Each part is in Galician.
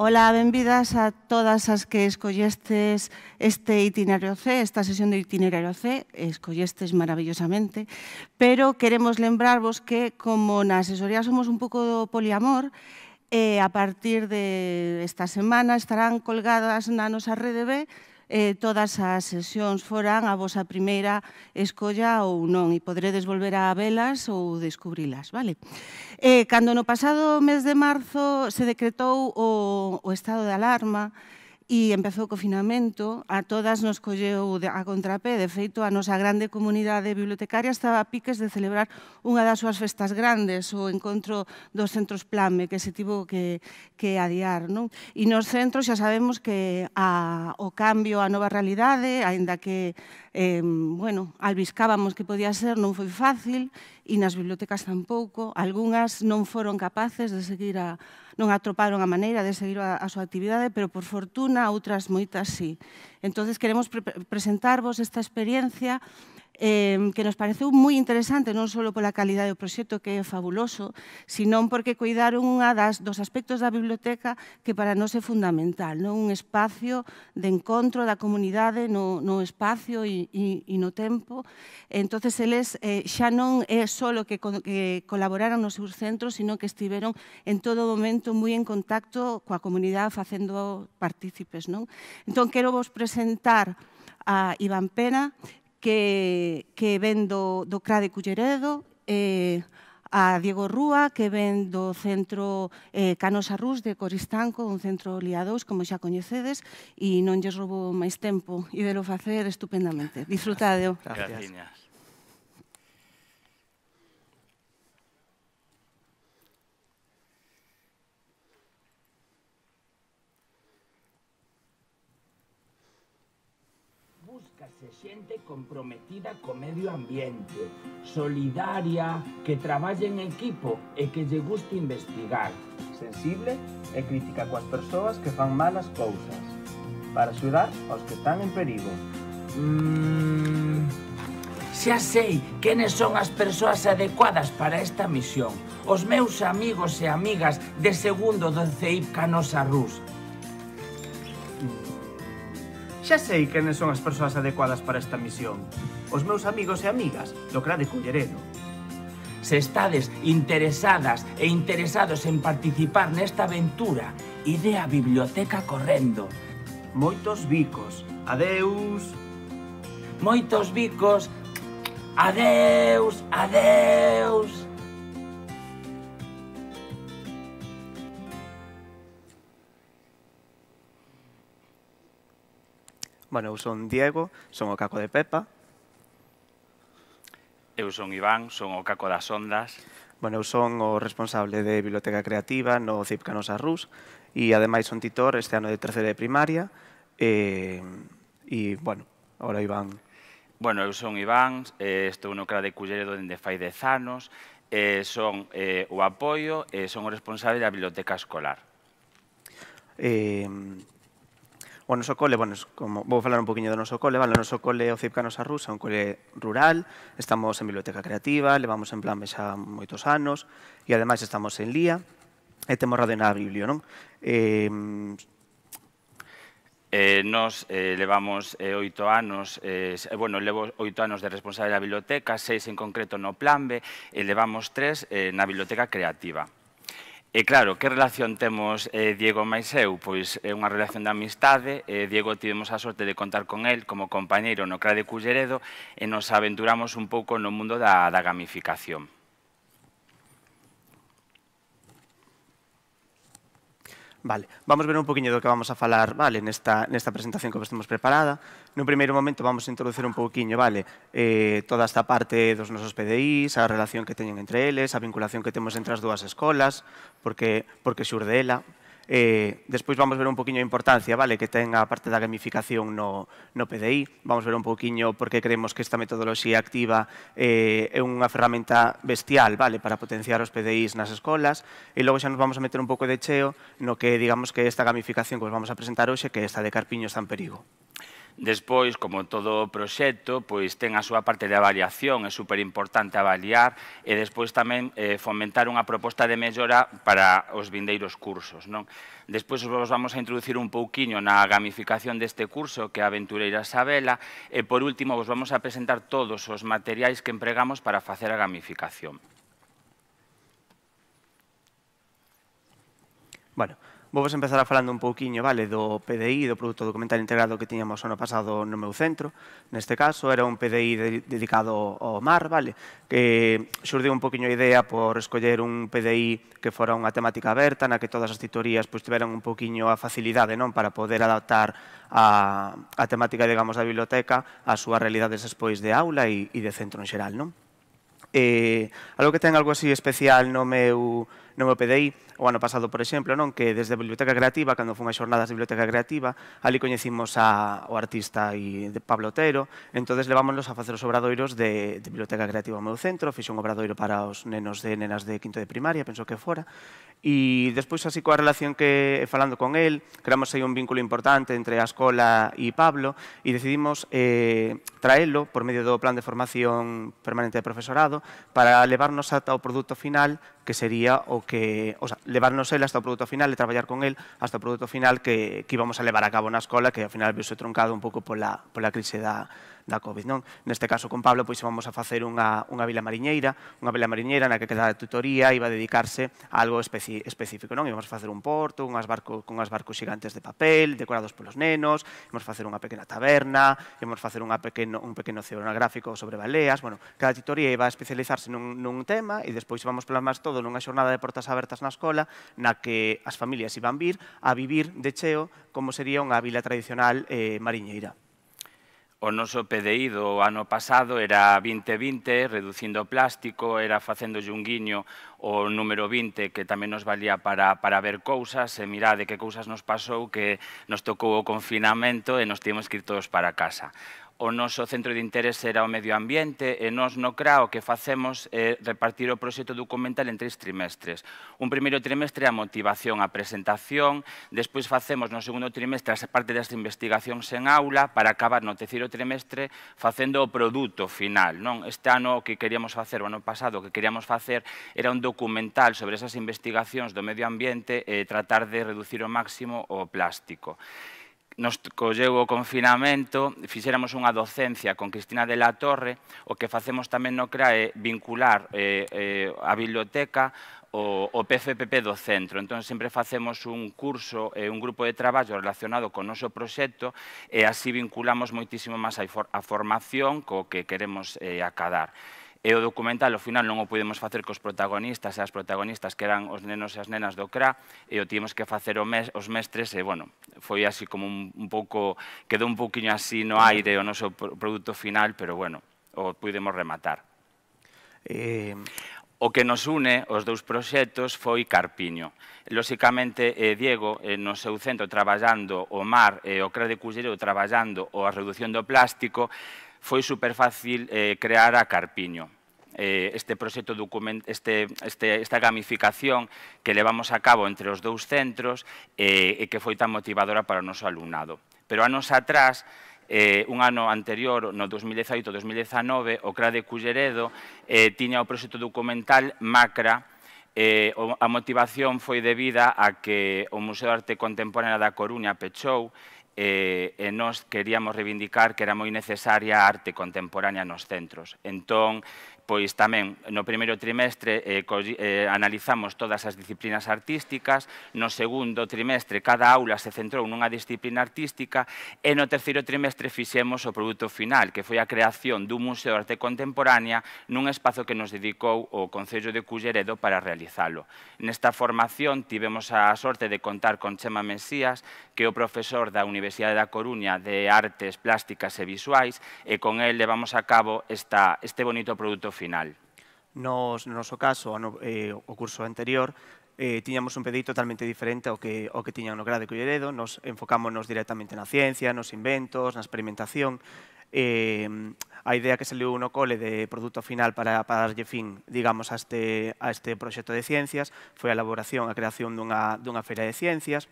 Ola, benvidas a todas as que escollestes este itinerario C, esta sesión de itinerario C, escollestes maravillosamente, pero queremos lembrarvos que como na asesoría somos un pouco do poliamor, e eh, a partir de esta semana estarán colgadas na nosa rede B eh, todas as sesións foran a vosa primeira escolla ou non, e podredes volver a velas ou descubrilas, vale? Eh, cando no pasado mes de marzo se decretou o, o estado de alarma, e empezou o confinamento, a todas nos colleu a contrapé, de feito, a nosa grande comunidade bibliotecaria estaba a piques de celebrar unha das súas festas grandes, o encontro dos centros Plame, que se tivo que, que adiar. Non? E nos centros xa sabemos que a, o cambio a nova realidade, aínda que eh, bueno, albiscábamos que podía ser, non foi fácil, e nas bibliotecas tampouco. Algúnas non foron capaces de seguir a... non atroparon a maneira de seguir a, a súa actividade, pero por fortuna outras moitas sí. Entón, queremos pre presentarvos esta experiencia eh, que nos pareceu moi interesante non só pola calidade do proxecto que é fabuloso, senón porque cuidaron unha das dos aspectos da biblioteca que para nós é fundamental, non un espacio de encontro da comunidade no, no espacio e, e, no tempo. Entonces eles eh, xa non é só que, que colaboraron nos seus centros, sino que estiveron en todo momento moi en contacto coa comunidade facendo partícipes. Non? Entón, quero vos presentar a Iván Pena, que, que ven do, do CRA de Culleredo, eh, a Diego Rúa, que ven do centro eh, Canosa Rus de Coristanco, un centro liados, como xa coñecedes, e non lles roubo máis tempo, e de lo facer estupendamente. Disfrutadeo. Gracias. Gracias. comprometida co medio ambiente, solidaria, que traballe en equipo e que lle guste investigar. Sensible e crítica coas persoas que fan malas cousas, para axudar aos que están en perigo. Mm, xa sei quenes son as persoas adecuadas para esta misión. Os meus amigos e amigas de segundo do CEIP Canosa Rus, Xa sei quenes son as persoas adecuadas para esta misión. Os meus amigos e amigas do CRA de Culleredo. Se estades interesadas e interesados en participar nesta aventura, ide á biblioteca correndo. Moitos bicos. Adeus. Moitos bicos. Adeus, adeus. Bueno, eu son Diego, son o caco de Pepa. Eu son Iván, son o caco das ondas. Bueno, eu son o responsable de Biblioteca Creativa no CIP Canosa Rus e ademais son titor este ano de terceira de primaria e, e bueno, ahora Iván. Bueno, eu son Iván, eh, estou no CRA de Culleredo dende fai dez anos, eh, son eh, o apoio e son o responsable da biblioteca escolar. Eh, o noso cole, bueno, como, a falar un poquito de noso cole, vale, o cole o Cipca Nosa Rusa, un cole rural, estamos en biblioteca creativa, levamos en plan xa moitos anos, y además estamos en Lía, e temos radio na biblio, em, eh, nos eh, levamos eh, oito anos, eh, bueno, levo ocho anos de responsable da biblioteca, seis en concreto no Plan B, e levamos tres en eh, na biblioteca creativa. E claro, que relación temos eh, Diego máis eu? Pois é unha relación de amistade, eh, Diego tivemos a sorte de contar con el como compañeiro no CRA de Culleredo e nos aventuramos un pouco no mundo da, da gamificación. Vale, vamos ver un poquinho do que vamos a falar, vale, nesta, nesta presentación que vos temos preparada. No primeiro momento vamos a introducir un poquinho vale, eh, toda esta parte dos nosos PDIs, a relación que teñen entre eles, a vinculación que temos entre as dúas escolas, porque, porque xurde ela, Eh, despois vamos ver un poquinho a importancia vale, que ten a parte da gamificación no, no PDI. Vamos ver un poquinho que creemos que esta metodoloxía activa eh, é unha ferramenta bestial vale, para potenciar os PDIs nas escolas. E logo xa nos vamos a meter un pouco de cheo no que digamos que esta gamificación que vos vamos a presentar hoxe, que é esta de Carpiños tan perigo. Despois, como todo o proxecto, pois ten a súa parte de avaliación, é super importante avaliar e despois tamén eh, fomentar unha proposta de mellora para os vindeiros cursos. Non? Despois vos vamos a introducir un pouquiño na gamificación deste curso que é Aventureira Sabela e por último vos vamos a presentar todos os materiais que empregamos para facer a gamificación. Bueno, Vou empezar a falando un pouquiño, vale, do PDI, do Produto Documental Integrado que tiñamos ano pasado no meu centro. Neste caso, era un PDI de, dedicado ao mar, vale, que xurdeu un pouquiño a idea por escoller un PDI que fora unha temática aberta, na que todas as titorías pois, tiveran un pouquiño a facilidade non para poder adaptar a, a temática, digamos, da biblioteca a súa realidade despois de aula e, e de centro en xeral, non? Eh, algo que ten algo así especial no meu non me PDI o ano pasado, por exemplo, non que desde a Biblioteca Creativa, cando fun a xornadas de Biblioteca Creativa, ali coñecimos a, o artista e de Pablo Otero, entonces levámonos a facer os obradoiros de, de Biblioteca Creativa ao meu centro, fixo un obradoiro para os nenos de nenas de quinto de primaria, penso que fora, e despois así coa relación que falando con el, creamos aí un vínculo importante entre a escola e Pablo e decidimos eh, traelo por medio do plan de formación permanente de profesorado para levarnos ata o produto final que sería o que, o sea, levarnos el hasta o produto final e traballar con el hasta o produto final que, que íbamos a levar a cabo na escola, que ao final viuse truncado un pouco pola, pola crise da, da COVID. Non? Neste caso, con Pablo, pois vamos a facer unha, unha vila mariñeira, unha vila mariñeira na que cada tutoría iba a dedicarse a algo especi, específico. Non? Imos facer un porto, unhas barco, unhas barcos xigantes de papel, decorados polos nenos, imos facer unha pequena taberna, imos facer unha pequeno, un pequeno oceanográfico sobre baleas. Bueno, cada tutoría iba a especializarse nun, nun tema e despois vamos plasmar todo nunha xornada de portas abertas na escola na que as familias iban vir a vivir de cheo como sería unha vila tradicional eh, mariñeira. O noso PDI do ano pasado era 2020, reducindo o plástico, era facendo un guiño o número 20 que tamén nos valía para, para ver cousas e mirade que cousas nos pasou que nos tocou o confinamento e nos tivemos que ir todos para casa o noso centro de interese era o medio ambiente e nós no CRAO que facemos é repartir o proxecto documental en tres trimestres. Un primeiro trimestre a motivación, a presentación, despois facemos no segundo trimestre as parte das investigacións en aula para acabar no terceiro trimestre facendo o produto final. Non? Este ano que queríamos facer, o ano pasado que queríamos facer era un documental sobre esas investigacións do medio ambiente e tratar de reducir o máximo o plástico nos colleu o confinamento, fixéramos unha docencia con Cristina de la Torre, o que facemos tamén no CRA é vincular eh, eh, a biblioteca o, o PFPP do centro. Entón, sempre facemos un curso e un grupo de traballo relacionado con o noso proxecto e así vinculamos moitísimo máis a, for, a formación co que queremos eh, acadar. E o documental, ao final, non o pudemos facer cos protagonistas e as protagonistas, que eran os nenos e as nenas do CRA, e o tivemos que facer os mestres, e, bueno, foi así como un, un pouco, quedou un pouquinho así no aire o noso produto final, pero, bueno, o pudemos rematar. Eh... O que nos une os dous proxectos foi Carpiño. Lóxicamente, eh, Diego, eh, no seu centro traballando o mar e eh, o CRA de Cullero, traballando a reducción do plástico, foi super fácil eh, crear a Carpiño. Eh, este proxecto document, este, este, esta gamificación que levamos a cabo entre os dous centros eh, e que foi tan motivadora para o noso alumnado. Pero anos atrás, eh, un ano anterior, no 2018-2019, o CRA de Culleredo eh, tiña o proxecto documental MACRA, Eh, a motivación foi debida a que o Museo de Arte Contemporánea da Coruña pechou Eh, e, e nós queríamos reivindicar que era moi necesaria a arte contemporánea nos centros. Entón, pois tamén no primeiro trimestre eh, eh, analizamos todas as disciplinas artísticas, no segundo trimestre cada aula se centrou nunha disciplina artística e no terceiro trimestre fixemos o produto final, que foi a creación dun Museo de Arte Contemporánea nun espazo que nos dedicou o Concello de Culleredo para realizalo. Nesta formación tivemos a sorte de contar con Chema Mesías, que é o profesor da Universidade da Coruña de Artes Plásticas e Visuais, e con el levamos a cabo esta, este bonito produto final final. Nos, no noso caso, ano, eh, o curso anterior, eh, tiñamos un pedido totalmente diferente ao que, ao que tiñan no grade Culleredo, nos enfocámonos directamente na ciencia, nos inventos, na experimentación, eh, a idea que saliu no cole de produto final para, para darlle fin, digamos, a este, a este proxecto de ciencias foi a elaboración, a creación dunha, dunha feira de ciencias,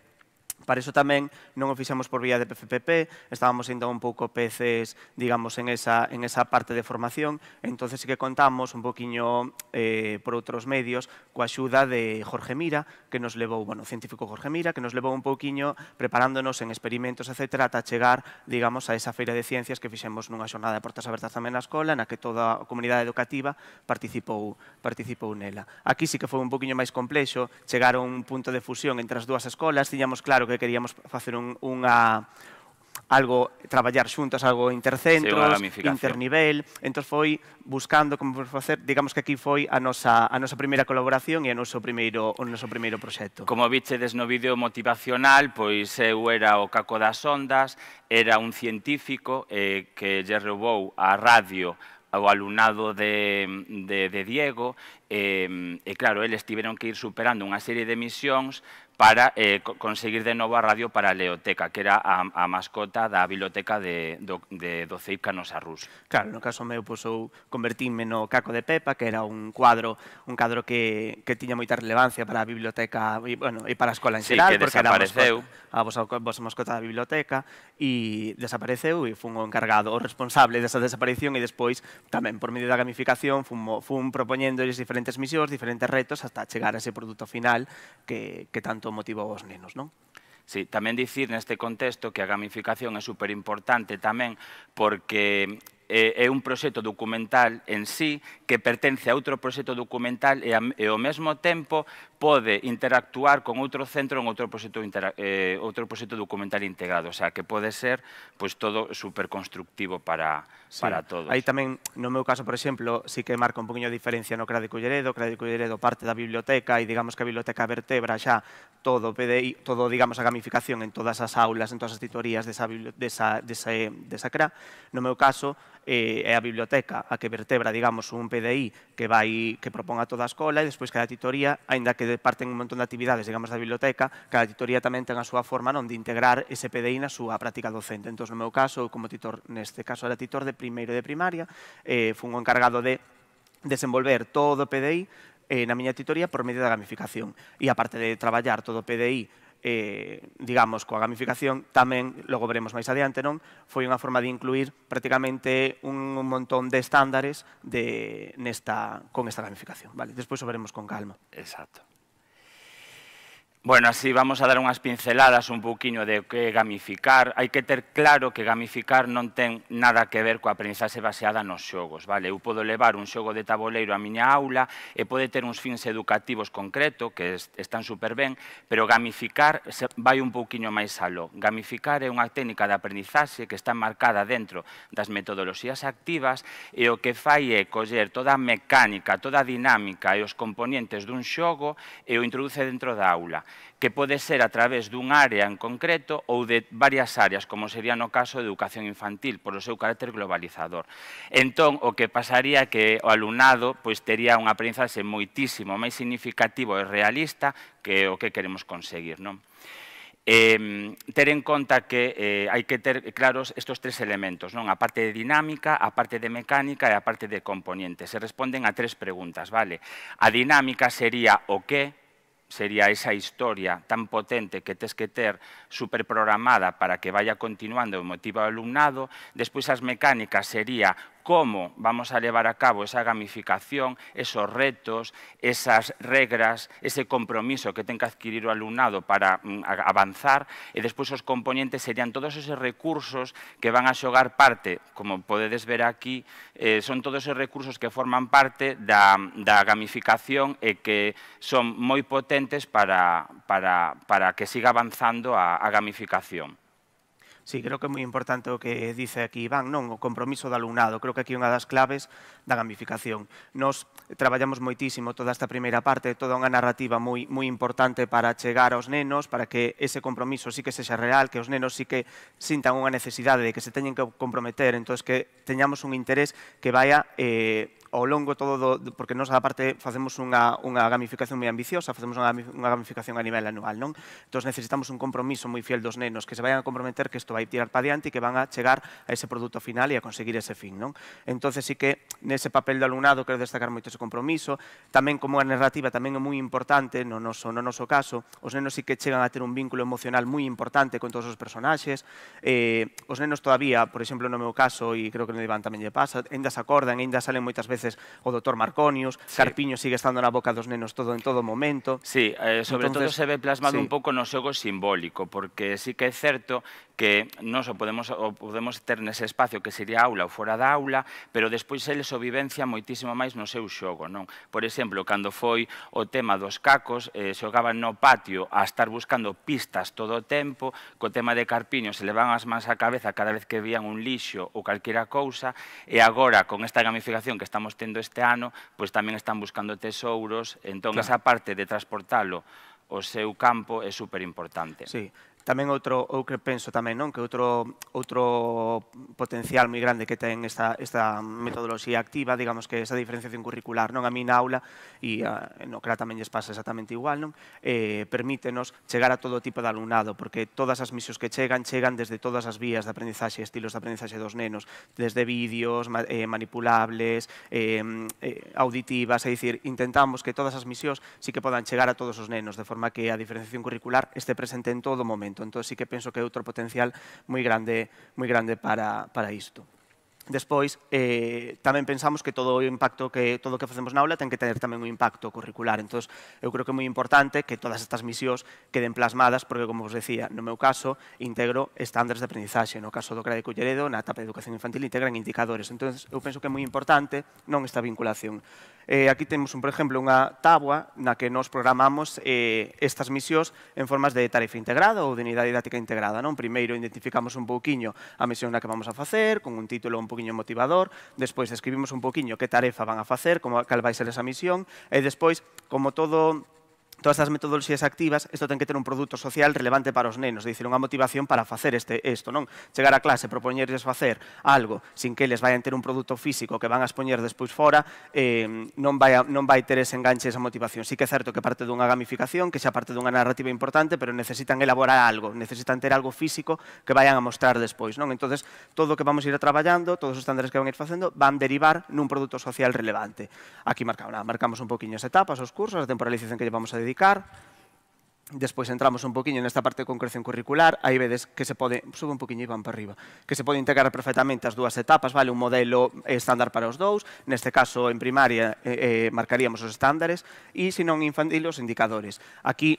Para iso tamén non o fixemos por vía de PFPP, estábamos ainda un pouco peces, digamos, en esa, en esa parte de formación, entonces sí que contamos un poquinho eh, por outros medios coa axuda de Jorge Mira, que nos levou, bueno, o científico Jorge Mira, que nos levou un poquinho preparándonos en experimentos, etc., ata chegar, digamos, a esa feira de ciencias que fixemos nunha xornada de portas abertas tamén na escola, na que toda a comunidade educativa participou, participou nela. Aquí sí que foi un poquinho máis complexo, chegar a un punto de fusión entre as dúas escolas, tiñamos claro claro que queríamos facer un, unha algo traballar xuntas, algo intercentros, sí, internivel, entón foi buscando como facer, digamos que aquí foi a nosa, a nosa primeira colaboración e a noso primeiro, o noso primeiro proxecto. Como vichedes no vídeo motivacional, pois eu era o caco das ondas, era un científico eh, que lle roubou a radio ao alumnado de, de, de Diego, e, eh, e claro, eles tiveron que ir superando unha serie de misións para eh, conseguir de novo a radio para a Leoteca, que era a, a mascota da biblioteca de, do, de Canosa Rus. Claro, no caso meu, pois, eu convertíme no Caco de Pepa, que era un cuadro un cadro que, que tiña moita relevancia para a biblioteca e, bueno, e para a escola en sí, xeral, porque era a mascota, a vosa, vosa mascota da biblioteca, e desapareceu e fun o encargado, o responsable desa desaparición, e despois, tamén por medio da gamificación, fun, fun proponendo diferentes misións, diferentes retos, hasta chegar a ese produto final que, que tanto Motivo aos nenos, non? Sí, decir en este contexto que la gamificación es súper importante también porque é un proxecto documental en sí que pertence a outro proxecto documental e, a, e ao mesmo tempo pode interactuar con outro centro en outro proxecto, eh, outro proxecto documental integrado. O sea, que pode ser pois, todo superconstructivo para, sí. para todos. Aí tamén, no meu caso, por exemplo, sí que marca un poquinho de diferencia no Crade Culleredo. Crade Culleredo parte da biblioteca e digamos que a biblioteca vertebra xa todo, PDI, todo digamos, a gamificación en todas as aulas, en todas as titorías desa, desa, desa, eh, desa CRA. No meu caso, eh, é a biblioteca a que vertebra, digamos, un PDI que vai que proponga a toda a escola e despois cada titoría, aínda que parten un montón de actividades, digamos, da biblioteca, cada titoría tamén ten a súa forma non de integrar ese PDI na súa práctica docente. Entón, no meu caso, como titor, neste caso era titor de primeiro de primaria, eh, fun o encargado de desenvolver todo o PDI eh, na miña titoría por medio da gamificación. E aparte de traballar todo o PDI eh, digamos, coa gamificación, tamén, logo veremos máis adiante, non? Foi unha forma de incluir prácticamente un, un montón de estándares de, nesta, con esta gamificación. Vale, despois o veremos con calma. Exacto. Bueno, así vamos a dar unhas pinceladas un pouquiño de que gamificar. Hai que ter claro que gamificar non ten nada que ver coa aprendizaxe baseada nos xogos. Vale? Eu podo levar un xogo de tabuleiro á miña aula e pode ter uns fins educativos concreto que están super ben, pero gamificar vai un pouquiño máis aló. Gamificar é unha técnica de aprendizaxe que está marcada dentro das metodoloxías activas e o que fai é coller toda a mecánica, toda a dinámica e os componentes dun xogo e o introduce dentro da aula que pode ser a través dun área en concreto ou de varias áreas, como sería no caso de educación infantil, polo seu carácter globalizador. Entón, o que pasaría é que o alumnado pois, tería unha aprendizaxe moitísimo máis significativo e realista que o que queremos conseguir. Non? eh, ter en conta que eh, hai que ter claros estes tres elementos, non? a parte de dinámica, a parte de mecánica e a parte de componentes. Se responden a tres preguntas, vale? A dinámica sería o que, sería esa historia tan potente que tienes que superprogramada para que vaya continuando el motivo alumnado. Después esas mecánicas sería como vamos a levar a cabo esa gamificación, esos retos, esas regras, ese compromiso que ten que adquirir o alumnado para mm, avanzar, e despois os componentes serían todos esos recursos que van a xogar parte, como podedes ver aquí, eh, son todos esos recursos que forman parte da, da gamificación e que son moi potentes para, para, para que siga avanzando a, a gamificación. Sí, creo que é moi importante o que dice aquí Iván, non? O compromiso do alumnado. Creo que aquí é unha das claves da gamificación. Nos traballamos moitísimo toda esta primeira parte, toda unha narrativa moi, moi importante para chegar aos nenos, para que ese compromiso sí que sexa real, que os nenos sí que sintan unha necesidade de que se teñen que comprometer, entón que teñamos un interés que vaya eh, ao longo todo do, porque nós aparte facemos unha, unha gamificación moi ambiciosa, facemos unha, unha gamificación a nivel anual, non? Entón necesitamos un compromiso moi fiel dos nenos que se vayan a comprometer que isto vai tirar para diante e que van a chegar a ese produto final e a conseguir ese fin, non? Entonces sí que nese papel do alumnado quero destacar moito ese compromiso, tamén como a narrativa tamén é moi importante no noso, no noso caso, os nenos sí que chegan a ter un vínculo emocional moi importante con todos os personaxes, eh, os nenos todavía, por exemplo, no meu caso, e creo que no Iván tamén lle pasa, ainda se acordan, ainda salen moitas veces veces o doutor Marconius, sí. Carpiño sigue estando na boca dos nenos todo en todo momento. Sí, eh, sobre Entonces, todo se ve plasmado sí. un pouco no xogo simbólico, porque sí que é certo que nos o podemos, o podemos ter nese espacio que sería aula ou fora da aula, pero despois eles o vivencia moitísimo máis no seu xogo. Non? Por exemplo, cando foi o tema dos cacos, eh, xogaban no patio a estar buscando pistas todo o tempo, co tema de Carpiño se levan as mans á cabeza cada vez que vían un lixo ou calquera cousa, e agora, con esta gamificación que estamos estamos tendo este ano, pois tamén están buscando tesouros, entón claro. esa parte de transportalo o seu campo é super importante. Sí, Tamén outro, ou que penso tamén, non? Que outro, outro potencial moi grande que ten esta, esta metodoloxía activa, digamos que esa diferenciación curricular, non? A mí na aula, e a, no CRA tamén lles pasa exactamente igual, non? Eh, permítenos chegar a todo tipo de alumnado, porque todas as misións que chegan, chegan desde todas as vías de aprendizaxe, estilos de aprendizaxe dos nenos, desde vídeos, ma, eh, manipulables, eh, eh, auditivas, é dicir, intentamos que todas as misións sí que podan chegar a todos os nenos, de forma que a diferenciación curricular este presente en todo momento momento. Entón, sí que penso que é outro potencial moi grande, moi grande para, para isto. Despois, eh, tamén pensamos que todo o impacto que todo o que facemos na aula ten que ter tamén un impacto curricular. Entón, eu creo que é moi importante que todas estas misións queden plasmadas, porque, como vos decía, no meu caso, integro estándares de aprendizaxe. No caso do CRAE de Culleredo, na etapa de educación infantil, integran indicadores. Entón, eu penso que é moi importante non esta vinculación. Eh, aquí temos, un, por exemplo, unha tabua na que nos programamos eh, estas misións en formas de tarifa integrada ou de unidade didáctica integrada. Non? Primeiro, identificamos un pouquiño a misión na que vamos a facer, con un título un pouquiño motivador, despois escribimos un pouquiño que tarefa van a facer, como, cal vai ser esa misión, e despois, como todo todas as metodoloxías activas, isto ten que ter un produto social relevante para os nenos, dicir, unha motivación para facer este, isto, non? Chegar a clase, propoñerles facer algo sin que eles vayan ter un produto físico que van a expoñer despois fora, eh, non, vai, non vai ter ese enganche, esa motivación. Sí que é certo que parte dunha gamificación, que xa parte dunha narrativa importante, pero necesitan elaborar algo, necesitan ter algo físico que vayan a mostrar despois, non? Entonces, todo o que vamos a ir traballando, todos os estándares que van a ir facendo, van derivar nun produto social relevante. Aquí marcamos, marcamos un poquinho as etapas, os cursos, a temporalización que llevamos a dedicar. Despois entramos un poquinho nesta parte de concreción curricular, aí vedes que se pode, sube un poquinho e van para arriba, que se pode integrar perfectamente as dúas etapas, vale un modelo estándar para os dous, neste caso en primaria eh, eh marcaríamos os estándares, e se non infantil os indicadores. Aquí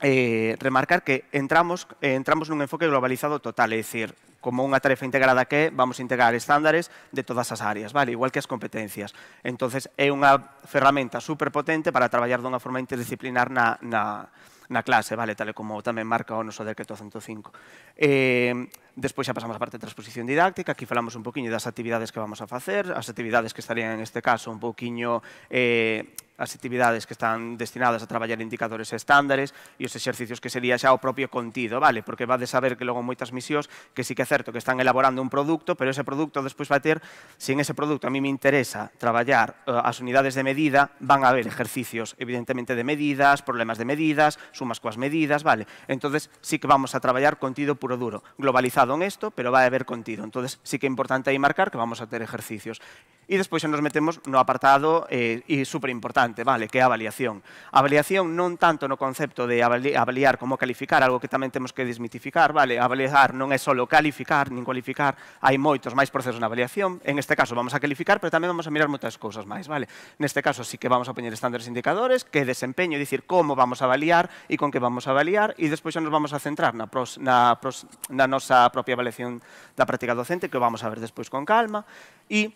eh, remarcar que entramos, eh, entramos nun enfoque globalizado total, é dicir, como unha tarefa integrada que vamos a integrar estándares de todas as áreas, vale? igual que as competencias. entonces é unha ferramenta superpotente para traballar dunha forma interdisciplinar na, na, na clase, vale? tal como tamén marca o noso decreto 105. Eh, despois xa pasamos a parte de transposición didáctica, aquí falamos un poquinho das actividades que vamos a facer, as actividades que estarían en este caso un poquinho... Eh, as actividades que están destinadas a traballar indicadores e estándares e os exercicios que sería xa o propio contido, vale? Porque va de saber que logo moitas misións que sí que é certo que están elaborando un produto, pero ese produto despois vai ter, se en ese produto a mí me interesa traballar eh, as unidades de medida, van a haber exercicios evidentemente de medidas, problemas de medidas, sumas coas medidas, vale? Entonces sí que vamos a traballar contido puro duro, globalizado en esto, pero vai a haber contido. Entonces sí que é importante aí marcar que vamos a ter exercicios. E despois xa nos metemos no apartado eh, e super importante, vale, que é a avaliación. A avaliación non tanto no concepto de avaliar como calificar, algo que tamén temos que desmitificar, vale, avaliar non é só calificar, nin cualificar, hai moitos máis procesos na avaliación, en este caso vamos a calificar, pero tamén vamos a mirar moitas cousas máis, vale. Neste caso sí que vamos a poñer estándares indicadores, que desempeño, é dicir, como vamos a avaliar e con que vamos a avaliar, e despois xa nos vamos a centrar na, pros, na, pros, na nosa propia avaliación da práctica docente, que vamos a ver despois con calma, e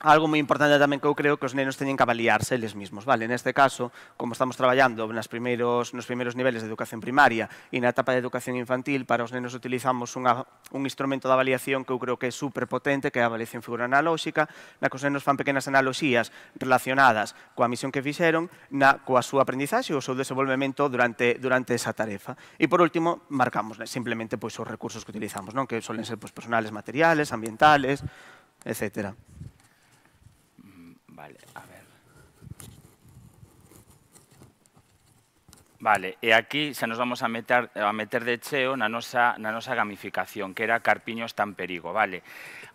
algo moi importante tamén que eu creo que os nenos teñen que avaliarse eles mesmos. Vale, neste caso, como estamos traballando nas primeiros, nos primeiros niveles de educación primaria e na etapa de educación infantil, para os nenos utilizamos unha, un instrumento de avaliación que eu creo que é superpotente, que é a avaliación figura analóxica, na que os nenos fan pequenas analogías relacionadas coa misión que fixeron, na, coa súa aprendizaxe ou o seu desenvolvemento durante, durante esa tarefa. E por último, marcamos simplemente pois, os recursos que utilizamos, non? que solen ser pois, personales materiales, ambientales, etcétera. Vale, a ver. Vale, e aquí xa nos vamos a meter, a meter de cheo na nosa, na nosa gamificación, que era Carpiños tan perigo, vale?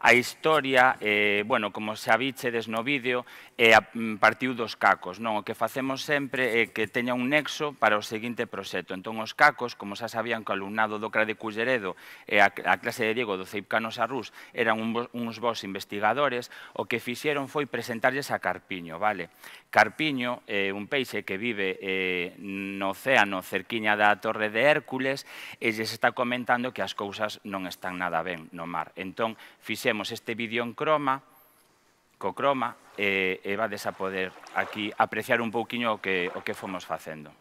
A historia, eh, bueno, como xa des no vídeo, eh, mm, partiu dos cacos, non? O que facemos sempre é que teña un nexo para o seguinte proxecto. Entón, os cacos, como xa sabían que o alumnado do CRA de Culleredo e eh, a, a clase de Diego do Ceipcano Sarrús eran un, uns vos investigadores, o que fixeron foi presentarlles a Carpiño, vale? Carpiño, eh, un peixe que vive eh, no océano cerquiña da Torre de Hércules e lles está comentando que as cousas non están nada ben no mar. Entón, fixemos este vídeo en croma, co croma, e, e vades a poder aquí apreciar un pouquiño o que, o que fomos facendo.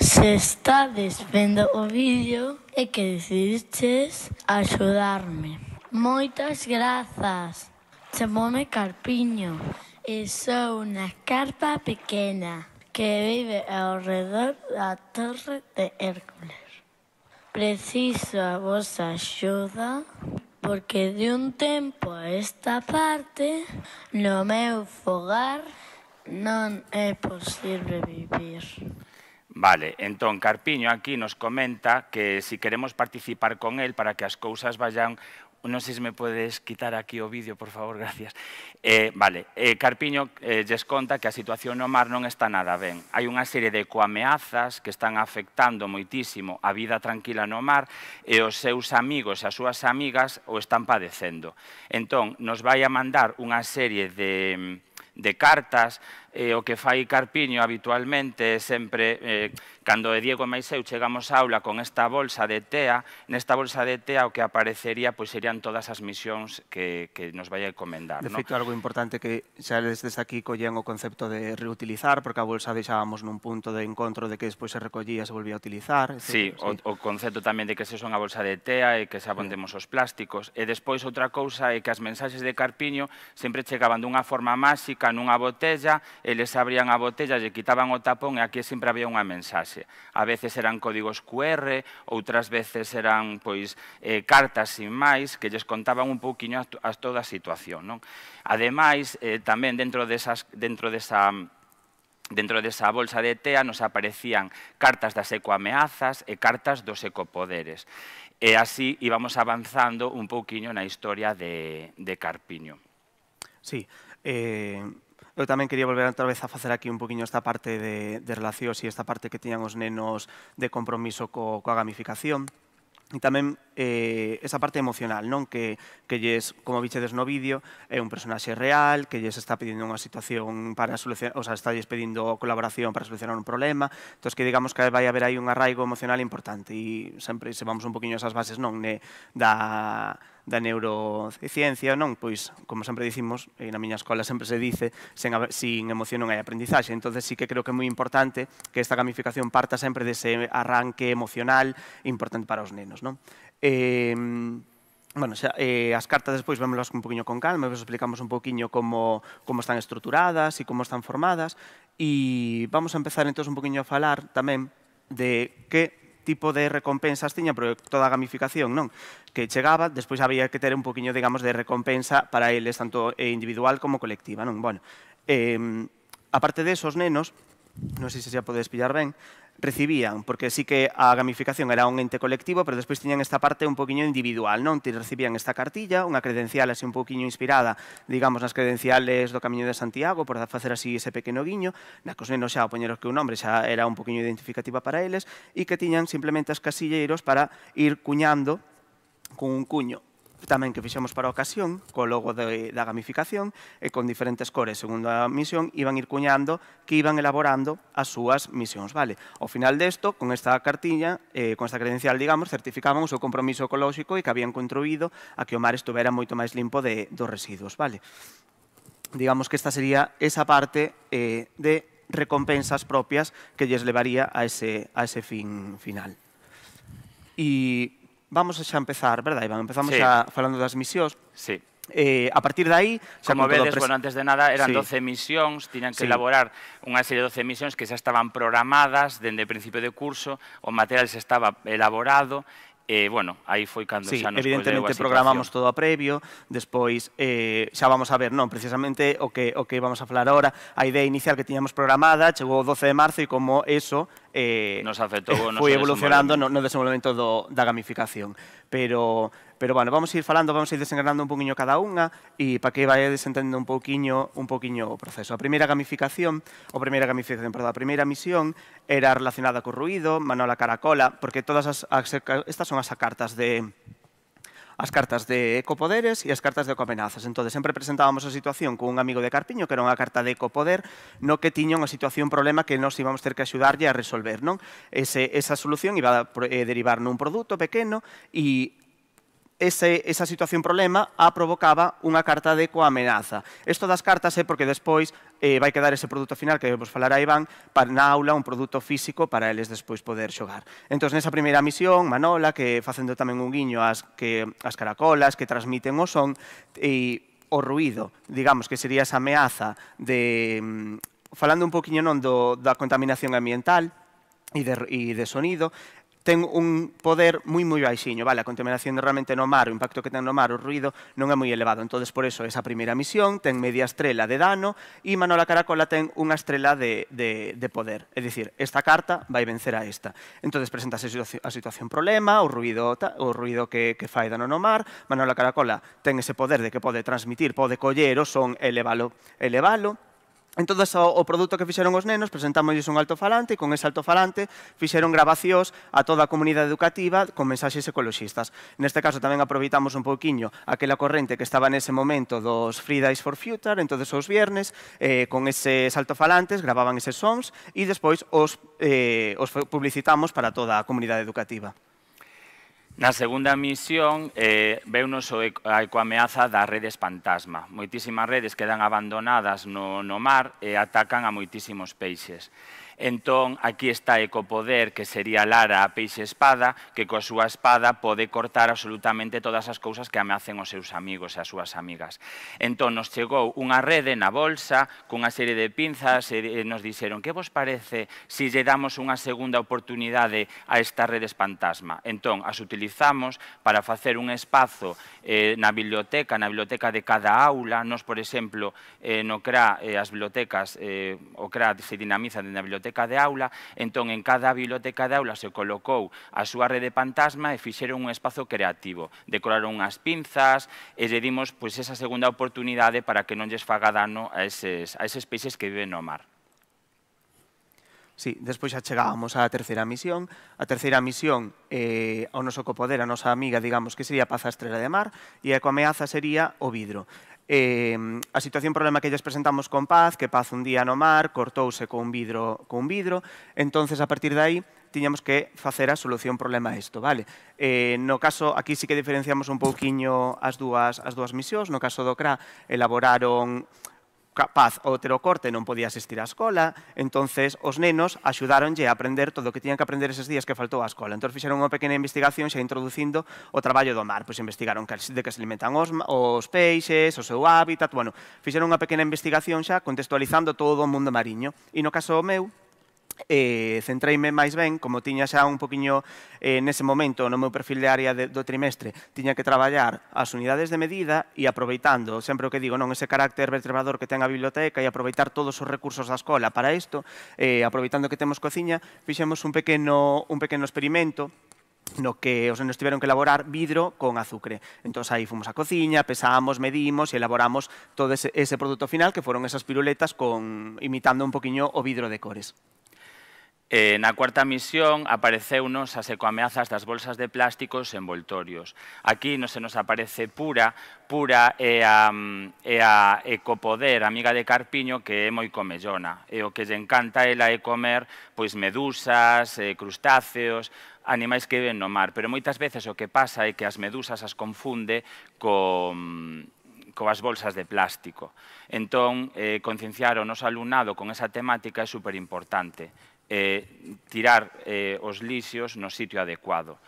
Se estades vendo o vídeo e que decidiches axudarme. Moitas grazas. Chamome Carpiño e sou unha carpa pequena que vive ao redor da Torre de Hércules. Preciso a vosa axuda porque de un tempo a esta parte no meu fogar non é posible vivir. Vale, entón Carpiño aquí nos comenta que si queremos participar con el para que as cousas vayan non sei se me podes quitar aquí o vídeo, por favor, gracias. Eh, vale, eh, Carpiño eh, lles conta que a situación no mar non está nada ben. Hai unha serie de coameazas que están afectando moitísimo a vida tranquila no mar e os seus amigos e as súas amigas o están padecendo. Entón, nos vai a mandar unha serie de, de cartas eh, o que fai Carpiño habitualmente, sempre, eh, cando de Diego e Maiseu chegamos á aula con esta bolsa de tea, nesta bolsa de tea o que aparecería pois serían todas as misións que, que nos vai a encomendar. De feito, no? algo importante que xa desde aquí collen o concepto de reutilizar, porque a bolsa deixábamos nun punto de encontro de que despois se recollía e se volvía a utilizar. Etc. Sí, sí. O, o concepto tamén de que se son a bolsa de tea e que se abondemos os plásticos. E despois outra cousa é que as mensaxes de Carpiño sempre chegaban dunha forma máxica, nunha botella, eles abrían a botella, lle quitaban o tapón e aquí sempre había unha mensaxe. A veces eran códigos QR, outras veces eran pois eh, cartas sin máis que lles contaban un pouquiño a, a toda a situación. Non? Ademais, eh, tamén dentro desas, dentro desa Dentro desa bolsa de tea nos aparecían cartas das ecoameazas e cartas dos ecopoderes. E así íbamos avanzando un pouquiño na historia de, de Carpiño. Sí, eh, Eu tamén quería volver outra vez a facer aquí un poquinho esta parte de, de relacións e esta parte que tiñan os nenos de compromiso co, coa gamificación e tamén eh, esa parte emocional, non? Que, que lles, como bichedes no vídeo, é un personaxe real, que lles está pedindo unha situación para solucionar, o sea, está lles pedindo colaboración para solucionar un problema, entón que digamos que vai haber aí un arraigo emocional importante e sempre se vamos un poquinho a esas bases, non? Ne, da, da neurociencia, non? Pois, como sempre dicimos, eh, na miña escola sempre se dice, sen, sin emoción non hai aprendizaxe. Entón, sí que creo que é moi importante que esta gamificación parta sempre dese arranque emocional importante para os nenos, non? Eh, Bueno, xa, eh, as cartas despois vémolas un poquinho con calma, vos explicamos un poquinho como, como están estruturadas e como están formadas e vamos a empezar entón un poquinho a falar tamén de que tipo de recompensas tiña toda a gamificación, non? Que chegaba, despois había que ter un poquinho, digamos, de recompensa para eles, tanto eh, individual como colectiva, non? Bueno, eh, aparte de esos nenos, non sei se xa podes pillar ben, recibían, porque sí que a gamificación era un ente colectivo, pero despois tiñan esta parte un poquinho individual, non? Te recibían esta cartilla, unha credencial así un poquinho inspirada, digamos, nas credenciales do Camiño de Santiago, por facer así ese pequeno guiño, na os nenos xa, poñeros poñer que un nombre xa era un poquinho identificativa para eles, e que tiñan simplemente as casilleros para ir cuñando con un cuño tamén que fixemos para a ocasión, co logo de, da gamificación, e con diferentes cores segundo a misión, iban ir cuñando que iban elaborando as súas misións. Vale? Ao final desto, con esta cartiña, eh, con esta credencial, digamos, certificaban o seu compromiso ecolóxico e que habían contribuído a que o mar estuvera moito máis limpo de, dos residuos. Vale? Digamos que esta sería esa parte eh, de recompensas propias que lles levaría a ese, a ese fin final. E vamos a xa empezar, verdad, Iván? Empezamos sí. xa falando das misións. Sí. Eh, a partir de aí... Xa Como vedes, bueno, antes de nada, eran sí. 12 misións, tiñan que sí. elaborar unha serie de 12 misións que xa estaban programadas dende o principio de curso, o material xa estaba elaborado, eh, bueno, aí foi cando sí, xa nos evidentemente programamos todo a previo, despois eh, xa vamos a ver, non, precisamente o que o que vamos a falar agora, a idea inicial que tiñamos programada chegou o 12 de marzo e como eso eh, nos afectou, eh, foi evolucionando no, no desenvolvemento do, da gamificación. Pero, pero bueno, vamos a ir falando, vamos a ir desengranando un poquinho cada unha e para que vai desentendendo un poquinho, un poquinho o proceso. A primeira gamificación, o primeira gamificación, perdón, a primeira misión era relacionada co ruido, Manola Caracola, porque todas as, as estas son as cartas de as cartas de ecopoderes e as cartas de ecoamenazas. Entón, sempre presentábamos a situación con un amigo de Carpiño, que era unha carta de ecopoder, no que tiña unha situación problema que nós íbamos ter que axudarlle a resolver. Non? Ese, esa solución iba a eh, derivar nun produto pequeno e ese, esa situación problema a provocaba unha carta de coamenaza. Isto das cartas é porque despois eh, vai quedar ese produto final que vos falará Iván para na aula un produto físico para eles despois poder xogar. Entón, nesa primeira misión, Manola, que facendo tamén un guiño as, que, as caracolas que transmiten o son, e o ruido, digamos, que sería esa ameaza de... Mm, falando un poquinho non do, da contaminación ambiental, e de, e de sonido, ten un poder moi moi baixiño, vale, a contaminación realmente no mar, o impacto que ten no mar, o ruido non é moi elevado. Entonces, por eso esa primeira misión ten media estrela de dano e Manola Caracola ten unha estrela de, de, de poder. É dicir, esta carta vai vencer a esta. Entonces, presentase a situación problema, o ruido, o ruido que, que fai dano no mar, Manola Caracola ten ese poder de que pode transmitir, pode coller o son, elevalo, elevalo, Entón, o produto que fixeron os nenos, presentámoslles un altofalante e con ese altofalante fixeron grabacións a toda a comunidade educativa con mensaxes ecoloxistas. Neste caso tamén aproveitamos un pouquiño aquela corrente que estaba nese momento dos Fridays for Future, entón os viernes, eh, con eses altofalantes gravaban eses sons e despois os, eh, os publicitamos para toda a comunidade educativa. Na segunda misión, eh, veunos o a ecoameaza das redes fantasma. Moitísimas redes quedan abandonadas no, no mar e atacan a moitísimos peixes. Entón, aquí está Ecopoder, que sería Lara a peixe espada, que coa súa espada pode cortar absolutamente todas as cousas que amacen os seus amigos e as súas amigas. Entón, nos chegou unha rede na bolsa, cunha serie de pinzas, e nos dixeron, que vos parece se lle damos unha segunda oportunidade a estas redes fantasma? Entón, as utilizamos para facer un espazo eh, na biblioteca, na biblioteca de cada aula, nos, por exemplo, eh, no CRA, eh, as bibliotecas, eh, o CRA se dinamiza na biblioteca biblioteca de aula, entón en cada biblioteca de aula se colocou a súa rede pantasma e fixeron un espazo creativo. Decoraron unhas pinzas e lle dimos pois, esa segunda oportunidade para que non lles faga dano a eses, a eses peixes que viven no mar. Sí, despois xa chegábamos á terceira misión. A terceira misión, eh, ao noso copoder, a nosa amiga, digamos, que sería Paz a Estrela de Mar, e a coameaza sería o vidro. Eh, a situación problema que lles presentamos con Paz, que Paz un día no mar cortouse con vidro, con vidro, entonces a partir de aí tiñamos que facer a solución problema a isto, vale? Eh, no caso, aquí sí que diferenciamos un pouquiño as dúas, as dúas misións, no caso do CRA elaboraron capaz o terocorte non podía asistir á escola, entonces os nenos axudáronlle a aprender todo o que tiñan que aprender eses días que faltou á escola. Entón fixeron unha pequena investigación xa introducindo o traballo do mar, pois investigaron de que se alimentan os, os peixes, o seu hábitat, bueno, fixeron unha pequena investigación xa contextualizando todo o mundo mariño. E no caso meu, eh, centreime máis ben, como tiña xa un poquinho eh, nese momento no meu perfil de área de, do trimestre, tiña que traballar as unidades de medida e aproveitando, sempre o que digo, non ese carácter vertebrador que ten a biblioteca e aproveitar todos os recursos da escola para isto, eh, aproveitando que temos cociña, fixemos un pequeno, un pequeno experimento no que os nenos tiveron que elaborar vidro con azucre. Entón, aí fomos á cociña, pesamos, medimos e elaboramos todo ese, ese produto final que foron esas piruletas con, imitando un poquinho o vidro de cores. Eh, na cuarta misión nos as ecoameazas das bolsas de plásticos envoltorios. Aquí non se nos aparece Pura, Pura é a, é a ecopoder, amiga de Carpiño, que é moi comellona. E o que lle encanta ela é comer pois medusas, eh, crustáceos, animais que ven no mar. Pero moitas veces o que pasa é que as medusas as confunde con, coas bolsas de plástico. Entón, eh, concienciar o noso alumnado con esa temática é superimportante. importante eh, tirar eh, os lixios no sitio adecuado.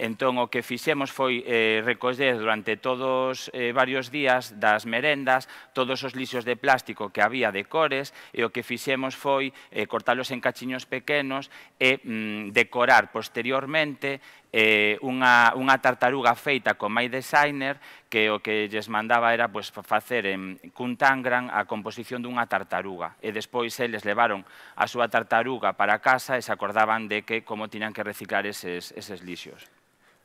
Entón, o que fixemos foi eh, recoller durante todos eh, varios días das merendas todos os lixos de plástico que había de cores e o que fixemos foi eh, cortalos en cachiños pequenos e mm, decorar posteriormente eh, unha, unha tartaruga feita con My Designer que o que lles mandaba era pois, facer en cun tangran a composición dunha tartaruga. E despois eles levaron a súa tartaruga para casa e se acordaban de que como tiñan que reciclar eses, eses lixos.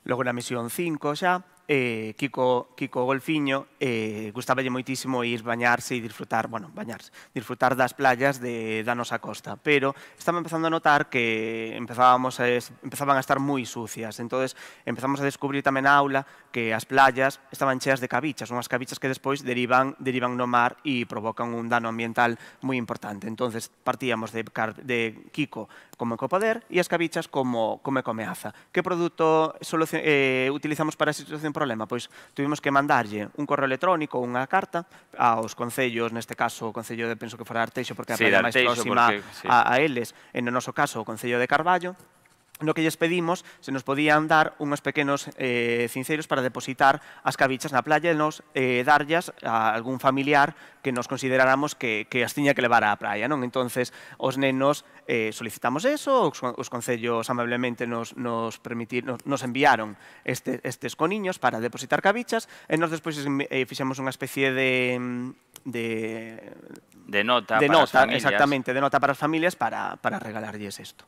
Logo na misión 5 xa, eh, Kiko, Kiko Golfiño eh, gustaballe moitísimo ir bañarse e disfrutar, bueno, bañarse, disfrutar das playas de, da nosa costa, pero estaba empezando a notar que empezábamos a, empezaban a estar moi sucias, entonces empezamos a descubrir tamén a aula que as playas estaban cheas de cabichas, unhas cabichas que despois derivan, derivan no mar e provocan un dano ambiental moi importante. Entonces partíamos de, de Kiko como ecopoder e as cabichas como, como ecomeaza. Que produto eh, utilizamos para a situación problema? Pois tuvimos que mandarlle un correo electrónico, unha carta aos concellos, neste caso o Concello de Penso que fora Arteixo, porque é a sí, playa máis próxima porque, sí. a, a eles, en o noso caso o Concello de Carballo, no que lles pedimos se nos podían dar unos pequenos eh, cinceiros para depositar as cabichas na playa e nos eh, darllas a algún familiar que nos consideráramos que, que as tiña que levar á praia. Non? entonces os nenos eh, solicitamos eso, os, os concellos amablemente nos, nos, permitir, nos, nos enviaron este, estes coniños para depositar cabichas e nos despois eh, fixemos unha especie de, de, de nota, de para nota as familias. exactamente, de nota para as familias para, para regalarlles isto.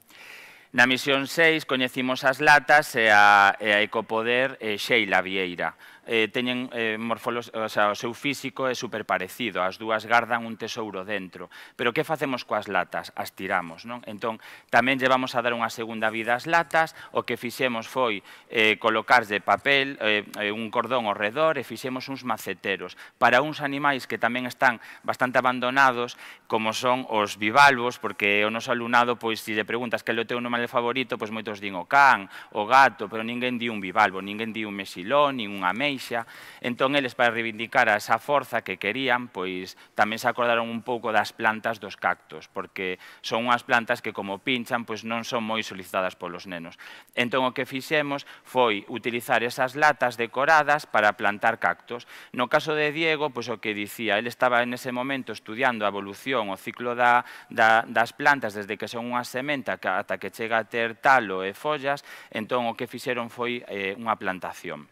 Na misión 6 coñecimos as latas e a, e a Ecopoder e eh, Sheila Vieira, eh, teñen eh, morfolos, o, sea, o seu físico é super parecido, as dúas gardan un tesouro dentro. Pero que facemos coas latas? As tiramos, non? Entón, tamén llevamos a dar unha segunda vida ás latas, o que fixemos foi eh, de papel, eh, eh, un cordón ao redor e fixemos uns maceteros para uns animais que tamén están bastante abandonados, como son os bivalvos, porque o noso alumnado, pois, se lle preguntas que é o teu animal favorito, pois moitos din o can, o gato, pero ninguén di un bivalvo, ninguén di un mexilón, nin unha mei, Feixa, entón eles para reivindicar esa forza que querían, pois tamén se acordaron un pouco das plantas dos cactos, porque son unhas plantas que como pinchan, pois non son moi solicitadas polos nenos. Entón o que fixemos foi utilizar esas latas decoradas para plantar cactos. No caso de Diego, pois o que dicía, ele estaba en ese momento estudiando a evolución, o ciclo da, da, das plantas desde que son unha sementa ata que chega a ter talo e follas, entón o que fixeron foi eh, unha plantación.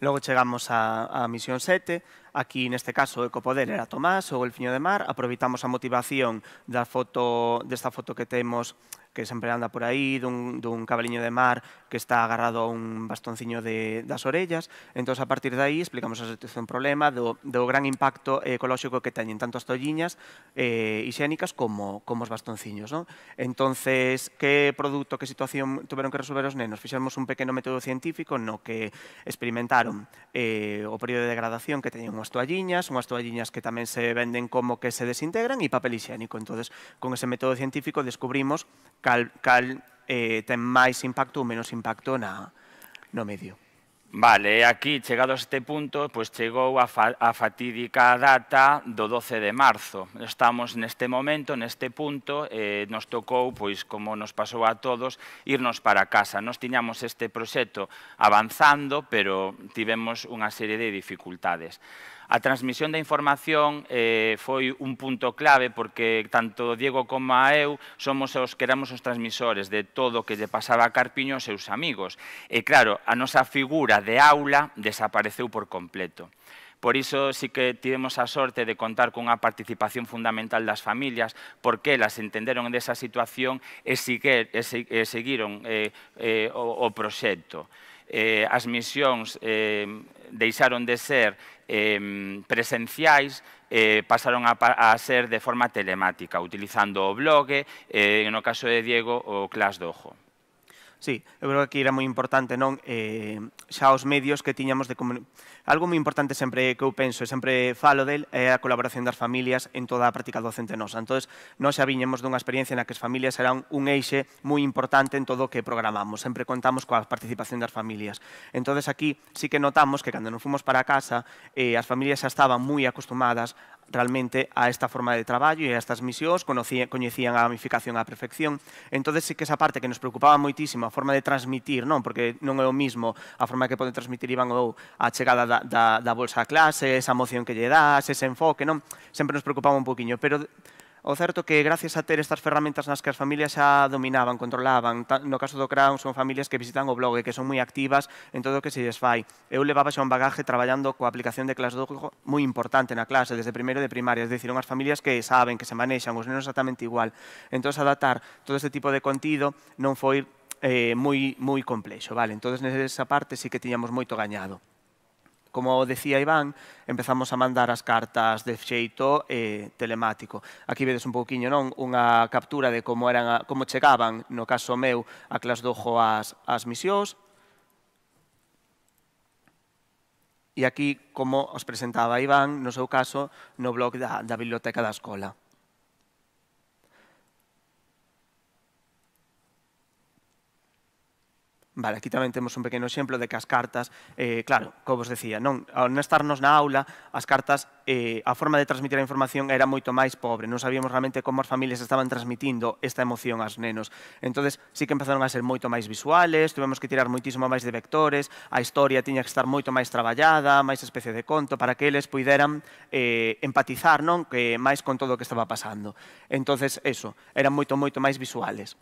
Logo chegamos a, a misión 7, aquí neste caso o ecopoder era Tomás ou el Fiño de Mar, aproveitamos a motivación da foto, desta foto que temos que sempre anda por aí, dun, dun cabeliño de mar que está agarrado a un bastonciño de, das orellas. Entón, a partir de aí, explicamos a situación problema do, do gran impacto ecolóxico que teñen tanto as tolliñas eh, higiénicas como, como os bastonciños. Non? Entonces, que produto, que situación tuveron que resolver os nenos? Fixemos un pequeno método científico no que experimentaron eh, o período de degradación que teñen unhas toalliñas, unhas toalliñas que tamén se venden como que se desintegran e papel higiénico. Entonces, con ese método científico descubrimos cal, cal eh, ten máis impacto ou menos impacto na, no medio. Vale, aquí, chegado a este punto, pois chegou a, fa, a fatídica data do 12 de marzo. Estamos neste momento, neste punto, eh, nos tocou, pois como nos pasou a todos, irnos para casa. Nos tiñamos este proxecto avanzando, pero tivemos unha serie de dificultades. A transmisión da información eh, foi un punto clave porque tanto Diego como a eu somos os que éramos os transmisores de todo o que lle pasaba a Carpiño aos seus amigos. E claro, a nosa figura de aula desapareceu por completo. Por iso, sí que tivemos a sorte de contar cunha participación fundamental das familias, porque elas entenderon desa situación e, siguer, e seguiron eh, eh, o, o proxecto. Eh, as misións eh, deixaron de ser eh, presenciais eh, pasaron a, a ser de forma telemática, utilizando o blog, eh, no caso de Diego, o Clash do Ojo. Sí, eu creo que era moi importante, non? Eh, xa os medios que tiñamos de Algo moi importante sempre que eu penso, e sempre falo del, é a colaboración das familias en toda a práctica docente nosa. Entón, nós xa viñemos dunha experiencia na que as familias eran un eixe moi importante en todo o que programamos. Sempre contamos coa participación das familias. Entón, aquí sí que notamos que cando nos fomos para casa, eh, as familias xa estaban moi acostumadas realmente a esta forma de traballo e a estas misións, coñecían a gamificación á perfección. Entón, sí que esa parte que nos preocupaba moitísimo, a forma de transmitir, non porque non é o mismo a forma que poden transmitir Iván ou a chegada da, da, da bolsa a clase, esa emoción que lle das, ese enfoque, non? Sempre nos preocupaba un poquinho, pero O certo que gracias a ter estas ferramentas nas que as familias xa dominaban, controlaban, no caso do Crown son familias que visitan o blog e que son moi activas en todo o que se lles fai. Eu levaba xa un bagaje traballando coa aplicación de Classdojo moi importante na clase, desde primeiro de primaria, es dicir, unhas familias que saben, que se manexan, os nenos exactamente igual. Entón, adaptar todo este tipo de contido non foi eh, moi, moi complexo. Vale? Entón, nesa parte sí que tiñamos moito gañado. Como decía Iván, empezamos a mandar as cartas de xeito eh, telemático. Aquí vedes un pouquiño non unha captura de como, eran a, como chegaban, no caso meu, a Clas Dojo as, as misións. E aquí como os presentaba Iván, no seu caso, no blog da, da Biblioteca da Escola. Vale, aquí tamén temos un pequeno exemplo de que as cartas, eh, claro, como vos decía, non, ao non estarnos na aula, as cartas, eh, a forma de transmitir a información era moito máis pobre, non sabíamos realmente como as familias estaban transmitindo esta emoción aos nenos. entonces sí que empezaron a ser moito máis visuales, tuvemos que tirar moitísimo máis de vectores, a historia tiña que estar moito máis traballada, máis especie de conto, para que eles puideran eh, empatizar non que máis con todo o que estaba pasando. entonces eso, eran moito, moito máis visuales.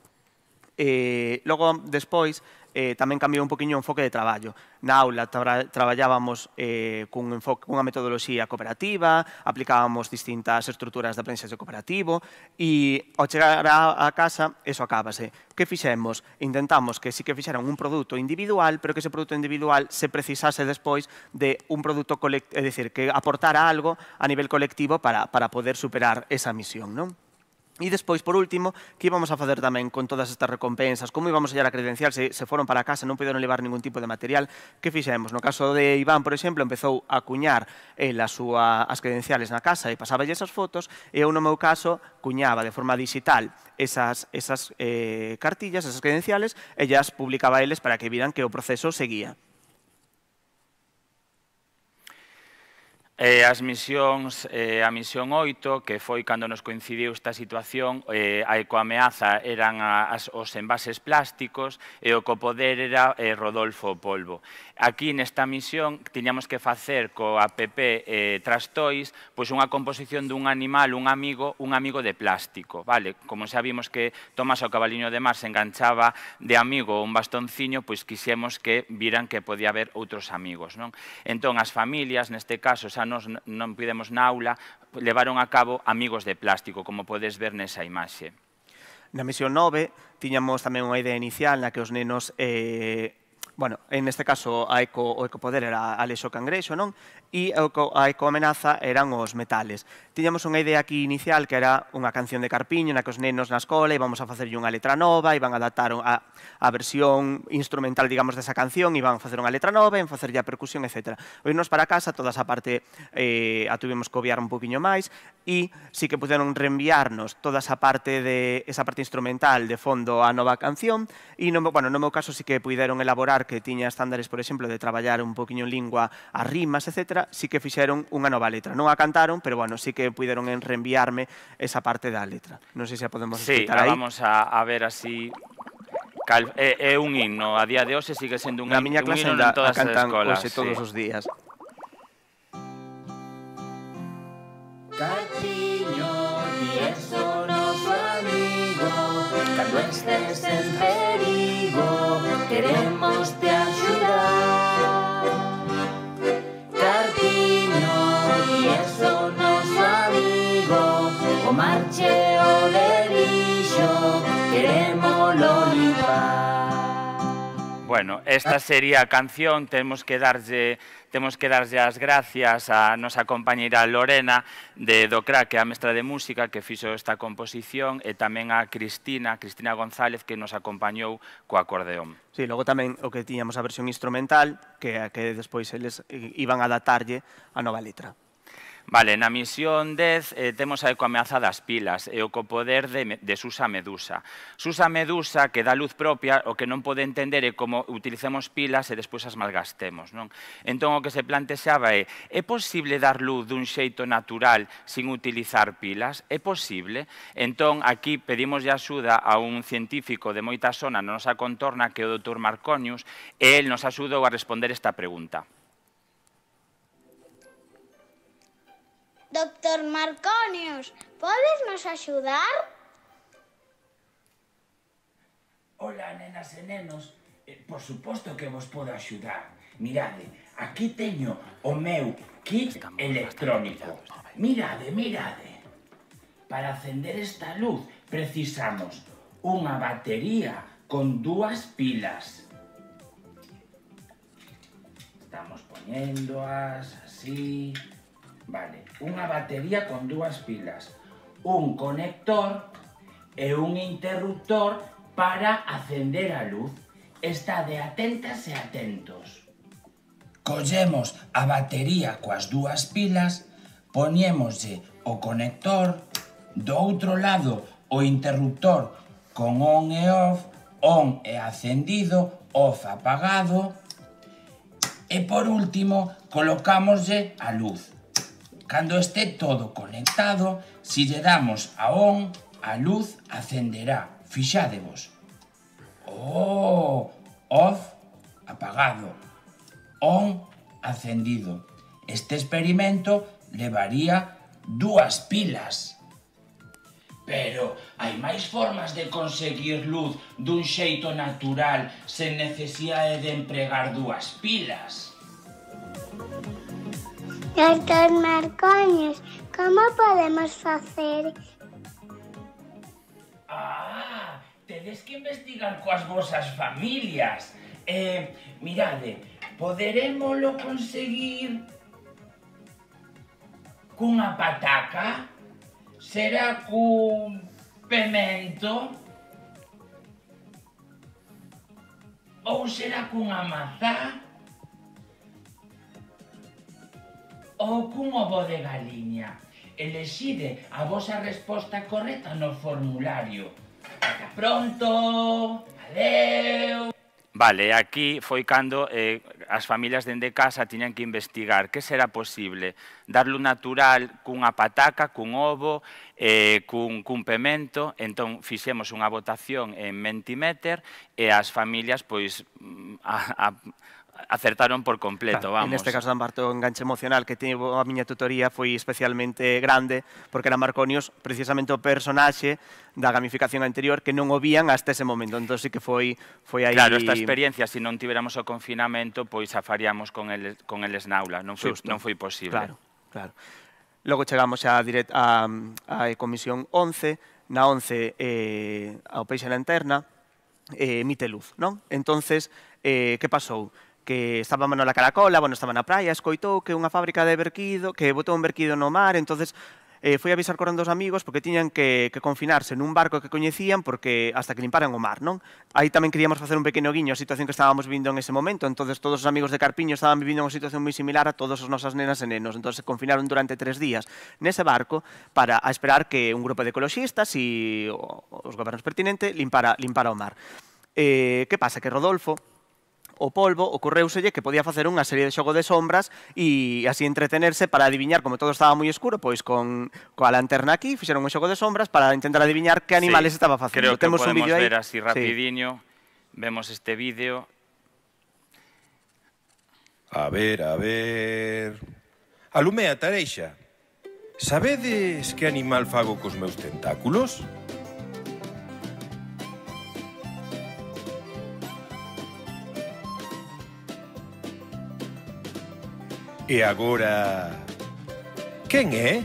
Eh, logo, despois, eh, tamén cambiou un poquinho o enfoque de traballo. Na aula tra traballábamos eh, cun enfoque, cunha metodoloxía cooperativa, aplicábamos distintas estruturas de aprendizaxe cooperativo e ao chegar a, a casa, eso acabase. Que fixemos? Intentamos que sí que fixeran un produto individual, pero que ese produto individual se precisase despois de un produto colectivo, é dicir, que aportara algo a nivel colectivo para, para poder superar esa misión, non? E despois, por último, que íbamos a facer tamén con todas estas recompensas? Como íbamos a llar a credencial se, se foron para casa, non puderon levar ningún tipo de material? Que fixemos? No caso de Iván, por exemplo, empezou a cuñar el eh, a súa, as credenciales na casa e pasaba esas fotos, e eu no meu caso cuñaba de forma digital esas, esas eh, cartillas, esas credenciales, e as publicaba eles para que viran que o proceso seguía. Eh, as misións, eh, a misión 8, que foi cando nos coincidiu esta situación, eh, a ecoameaza eran as, os envases plásticos e o copoder era eh, Rodolfo Polvo aquí nesta misión tiñamos que facer co app eh, Trastois pois unha composición dun animal, un amigo, un amigo de plástico, vale? Como xa vimos que Tomás o cabaliño de mar se enganchaba de amigo un bastonciño, pois quixemos que viran que podía haber outros amigos, non? Entón, as familias, neste caso, xa nos non pidemos na aula, levaron a cabo amigos de plástico, como podes ver nesa imaxe. Na misión 9 tiñamos tamén unha idea inicial na que os nenos eh, bueno, en este caso a eco, o ecopoder era a lexo Cangrexo, non? E a eco, a eco amenaza eran os metales. Tiñamos unha idea aquí inicial que era unha canción de Carpiño na que os nenos na escola íbamos a facerlle unha letra nova, iban a adaptar a, a versión instrumental, digamos, desa canción, iban a facer unha letra nova, iban a facerlle a percusión, etc. Oírnos pois para casa, toda esa parte eh, a tuvimos que obviar un poquinho máis e sí que puderon reenviarnos toda esa parte de esa parte instrumental de fondo a nova canción e no, bueno, no meu caso sí que puderon elaborar que tiña tiña estándares, por exemplo, de traballar un poquinho en lingua as rimas, etc., sí que fixeron unha nova letra. Non a cantaron, pero bueno, sí que puderon reenviarme esa parte da letra. Non sei se a podemos sí, escutar aí. Sí, vamos a, a ver así cal, é, é un himno, a día de hoxe sigue sendo un, Na miña clase un himno en todas as escolas. Hoxe todos sí. os días. Cariño, ti eso no noso amigo, cuando estés en peligro. amigo, queremos te ayudar. Carpiño y eso nos amigo, o marche o dedillo, queremos lo Bueno, esta sería a canción, tenemos que darlle temos que darlle as gracias a nosa compañeira Lorena de do que é a mestra de música que fixo esta composición, e tamén a Cristina, Cristina González, que nos acompañou co acordeón. Sí, logo tamén o que tiñamos a versión instrumental, que a que despois eles eh, iban a datarlle a nova letra. Vale, na misión 10 eh, temos a ecoameaza das pilas e o copoder de, de Susa Medusa. Susa Medusa, que dá luz propia, o que non pode entender é como utilicemos pilas e despois as malgastemos. Non? Entón, o que se plantexaba é é posible dar luz dun xeito natural sin utilizar pilas? É posible? Entón, aquí pedimos axuda a un científico de moita zona na nosa contorna, que é o doutor Marconius, e el nos axudou a responder esta pregunta. Doctor Marconius, podes nos axudar? Ola, nenas e nenos. Eh, por suposto que vos podo axudar. Mirade, aquí teño o meu kit electrónico. Mirade, ¿eh? mirade. Para acender esta luz precisamos unha batería con dúas pilas. Estamos poñéndoas así... Vale, unha batería con dúas pilas, un conector e un interruptor para acender a luz. Está de atentas e atentos. Collemos a batería coas dúas pilas, poñémoslle o conector, do outro lado o interruptor con on e off, on e acendido, off apagado, e por último colocámoslle a luz. Cando este todo conectado, si lle damos a on, a luz acenderá. Fixádevos. Oh, off apagado. On acendido. Este experimento levaría dúas pilas. Pero hai máis formas de conseguir luz dun xeito natural sen necesidade de empregar dúas pilas. Doctor Marcoños, como podemos facer? Ah, tedes que investigar coas vosas familias. Eh, mirade, poderémolo conseguir cunha pataca? Será cun pemento? Ou será cunha mazá? ou cunho bodega galiña. Elexide a vosa resposta correcta no formulario. Ata pronto! Adeu! Vale, aquí foi cando eh, as familias dende casa tiñan que investigar que será posible un natural cunha pataca, cun ovo, eh, cun, cun pemento. Entón, fixemos unha votación en Mentimeter e as familias pois, mm, a, a, acertaron por completo, claro, vamos. En este caso, dan Barto, enganche emocional que tivo a miña tutoría foi especialmente grande, porque era Marconios precisamente o personaxe da gamificación anterior que non o vían hasta ese momento. Entón, sí que foi, foi aí... Claro, esta experiencia, se si non tiveramos o confinamento, pois afaríamos con el, con el esnaula, Non foi, Justo. non foi posible. Claro, claro. Logo chegamos a, direct, a, a Comisión 11, na 11 eh, ao Peixe Lanterna, eh, emite luz, non? Entonces, eh, que pasou? Que pasou? que estaba Manola Caracola, bueno, estaba na praia, escoitou que unha fábrica de berquido, que botou un berquido no mar, entonces eh, foi avisar correndo os amigos porque tiñan que, que confinarse nun barco que coñecían porque hasta que limparan o mar, non? Aí tamén queríamos facer un pequeno guiño a situación que estábamos vivindo en ese momento, entonces todos os amigos de Carpiño estaban vivindo unha situación moi similar a todos os nosas nenas e nenos, entonces se confinaron durante tres días nese barco para a esperar que un grupo de ecologistas e os gobernos pertinentes limpara, limpara o mar. Eh, que pasa? Que Rodolfo, o polvo, ocorreuselle que podía facer unha serie de xogo de sombras e así entretenerse para adiviñar, como todo estaba moi escuro, pois con coa lanterna aquí fixeron un xogo de sombras para intentar adiviñar que animales sí, estaba facendo. Creo que Temos podemos un vídeo ver así rapidiño. Sí. Vemos este vídeo. A ver, a ver... Alumea, tareixa. Sabedes que animal fago cos meus tentáculos? E agora... Quen é?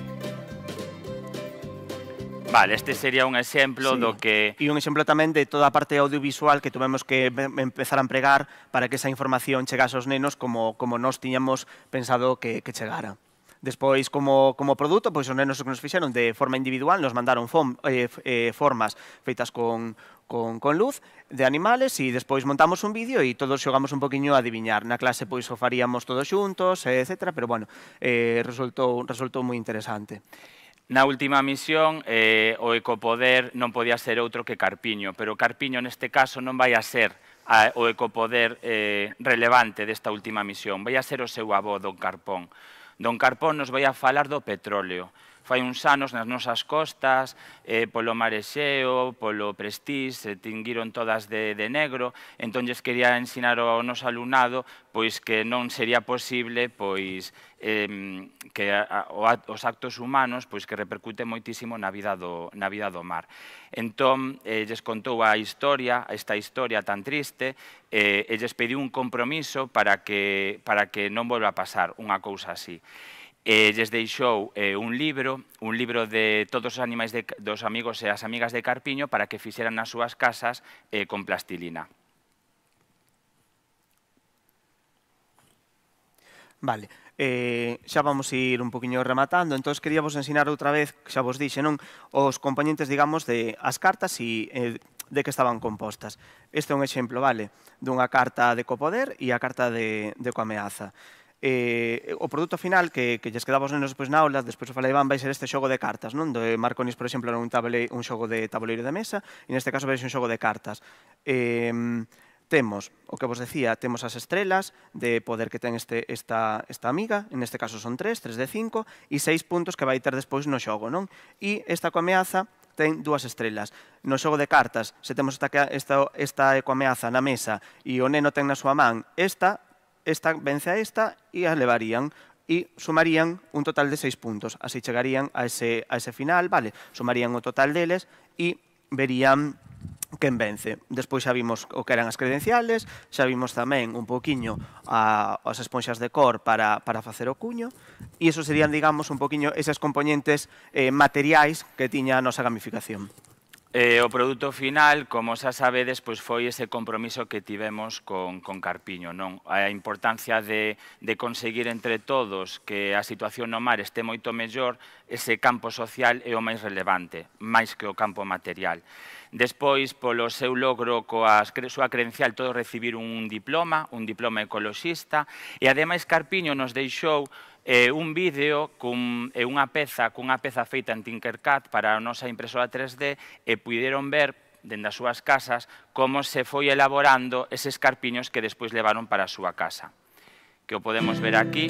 Vale, este sería un exemplo sí. do que... E un exemplo tamén de toda a parte audiovisual que tuvemos que empezar a empregar para que esa información chegase aos nenos como, como nós tiñamos pensado que, que chegara. Despois, como, como produto, pois os nenos que nos fixeron de forma individual nos mandaron form, eh, eh, formas feitas con, con, con luz de animales e despois montamos un vídeo e todos xogamos un poquinho a adiviñar. Na clase pois o faríamos todos xuntos, etc. Pero bueno, eh, resultou, resultou moi interesante. Na última misión, eh, o ecopoder non podía ser outro que Carpiño, pero Carpiño neste caso non vai a ser a, o ecopoder eh, relevante desta última misión, vai a ser o seu avó, Don Carpón. Don Carpón nos vai a falar do petróleo, fai uns anos nas nosas costas, eh, polo marexeo, polo prestís, se tinguiron todas de, de negro, entón lles quería ensinar ao noso alumnado pois que non sería posible pois eh, que a, a, os actos humanos pois que repercute moitísimo na vida do, na vida do mar. Entón, eh, lles contou a historia, esta historia tan triste, eh, e lles pediu un compromiso para que, para que non volva a pasar unha cousa así eh, lles deixou eh, un libro, un libro de todos os animais de, dos amigos e as amigas de Carpiño para que fixeran nas súas casas eh, con plastilina. Vale, eh, xa vamos a ir un poquinho rematando, entón queríamos ensinar outra vez, xa vos dixe, non os componentes, digamos, de as cartas e eh, de que estaban compostas. Este é un exemplo, vale, dunha carta de copoder e a carta de, de coameaza. ameaza eh, o produto final que, que lles quedaba os nenos pois, na aula, despois o falaban, vai ser este xogo de cartas, non? De eh, Marconis, por exemplo, era un, tabule, un xogo de tabuleiro de mesa, e neste caso vai ser un xogo de cartas. Eh, temos, o que vos decía, temos as estrelas de poder que ten este, esta, esta amiga, en este caso son 3, 3 de 5, e 6 puntos que vai ter despois no xogo, non? E esta coameaza ten dúas estrelas. No xogo de cartas, se temos esta, esta, esta ecoameaza na mesa e o neno ten na súa man esta, esta vence a esta e a levarían e sumarían un total de seis puntos. Así chegarían a ese, a ese final, vale, sumarían o total deles e verían quen vence. Despois xa vimos o que eran as credenciales, xa vimos tamén un poquinho a, as esponxas de cor para, para facer o cuño, e eso serían, digamos, un poquinho esas componentes eh, materiais que tiña a nosa gamificación. E eh, o produto final, como xa sabedes, pois foi ese compromiso que tivemos con, con Carpiño. Non? A importancia de, de conseguir entre todos que a situación no mar este moito mellor, ese campo social é o máis relevante, máis que o campo material. Despois, polo seu logro coa súa credencial, todo recibir un diploma, un diploma ecologista, e ademais Carpiño nos deixou eh, un vídeo cun, e unha peza cunha peza feita en Tinkercad para a nosa impresora 3D e puderon ver dende as súas casas como se foi elaborando eses carpiños que despois levaron para a súa casa. Que o podemos ver aquí.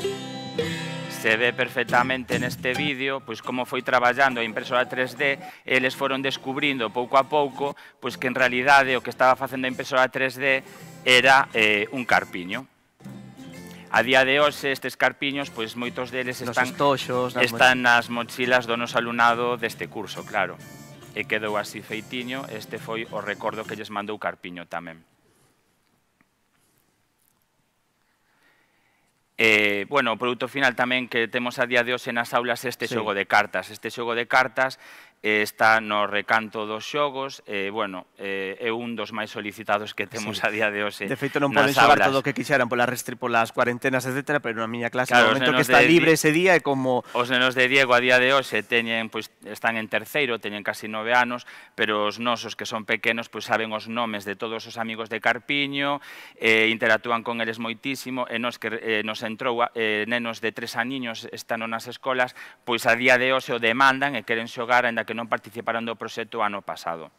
Se ve perfectamente neste vídeo pois como foi traballando a impresora 3D, eles foron descubrindo pouco a pouco pois que en realidade o que estaba facendo a impresora 3D era eh, un carpiño. A día de hoxe estes carpiños, pois moitos deles están toxos, nas están nas mochilas do nos alumnado deste curso, claro. E quedou así feitiño, este foi o recordo que lles mandou Carpiño tamén. Eh, bueno, o produto final tamén que temos a día de hoxe nas aulas este sí. xogo de cartas. Este xogo de cartas eh, está no recanto dos xogos, eh, bueno, eh, é un dos máis solicitados que temos sí. a día de hoxe. De feito, non poden xogar aulas. todo o que quixeran pola restri, polas cuarentenas, etc., pero na miña clase, claro, no momento que está libre ese día, é como... Os nenos de Diego a día de hoxe teñen, pois, están en terceiro, teñen casi nove anos, pero os nosos que son pequenos pois, saben os nomes de todos os amigos de Carpiño, eh, interactúan con eles moitísimo, e nos que eh, nos entrou eh, nenos de tres aniños están nas escolas, pois a día de hoxe o demandan e queren xogar, ainda que que non participaron do proxecto ano pasado.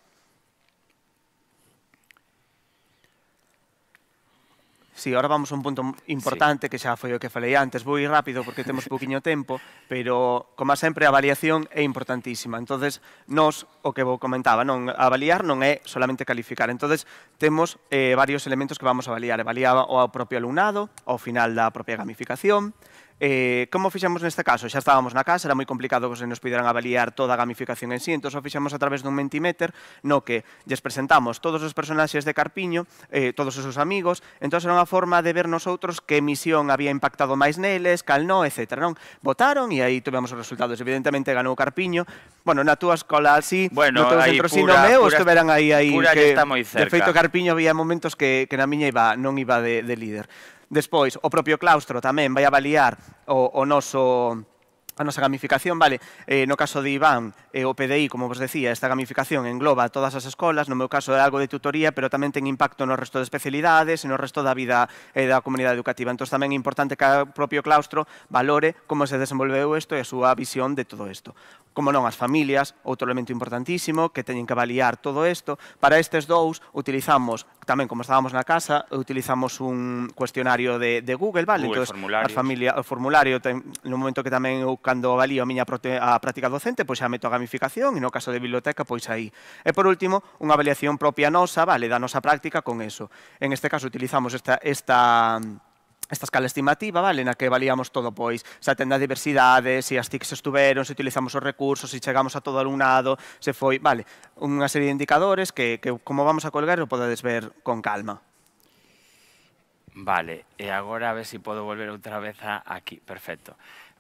Sí, ahora vamos a un punto importante sí. que xa foi o que falei antes. Vou ir rápido porque temos poquinho tempo, pero, como sempre, a avaliación é importantísima. entonces nós, o que vou comentaba, non avaliar non é solamente calificar. entonces temos eh, varios elementos que vamos a avaliar. Avaliaba o propio alumnado, ao final da propia gamificación, Eh, como fixamos neste caso? Xa estábamos na casa, era moi complicado que se nos pidieran avaliar toda a gamificación en sí, entón o fixamos a través dun mentimeter no que lles presentamos todos os personaxes de Carpiño, eh, todos os seus amigos, entón era unha forma de ver nosotros que misión había impactado máis neles, cal no, etc. Non? Votaron e aí tivemos os resultados. Evidentemente ganou Carpiño. Bueno, na túa escola así, bueno, no teu centro sí, no meu, estiveran aí, aí que, está moi cerca. de feito Carpiño había momentos que, que na miña iba, non iba de, de líder. Despois, o propio claustro tamén vai avaliar o, o noso a nosa gamificación, vale, eh, no caso de Iván, eh, o PDI, como vos decía, esta gamificación engloba todas as escolas, no meu caso é algo de tutoría, pero tamén ten impacto no resto de especialidades e no resto da vida eh, da comunidade educativa. Entón, tamén é importante que o propio claustro valore como se desenvolveu isto e a súa visión de todo isto como non as familias, outro elemento importantísimo, que teñen que avaliar todo isto. Para estes dous, utilizamos, tamén como estábamos na casa, utilizamos un cuestionario de, de Google, vale? Google, entón, familia, o formulario, ten, no momento que tamén eu, cando avalío a miña prote, a práctica docente, pois xa meto a gamificación, e no caso de biblioteca, pois aí. E por último, unha avaliación propia nosa, vale, da nosa práctica con eso. En este caso, utilizamos esta, esta esta escala estimativa, vale, na que valíamos todo, pois, se atende a diversidade, se as TICs estuveron, se utilizamos os recursos, se chegamos a todo alumnado, se foi, vale, unha serie de indicadores que, que como vamos a colgar, o podedes ver con calma. Vale, e agora a ver se si podo volver outra vez aquí, perfecto.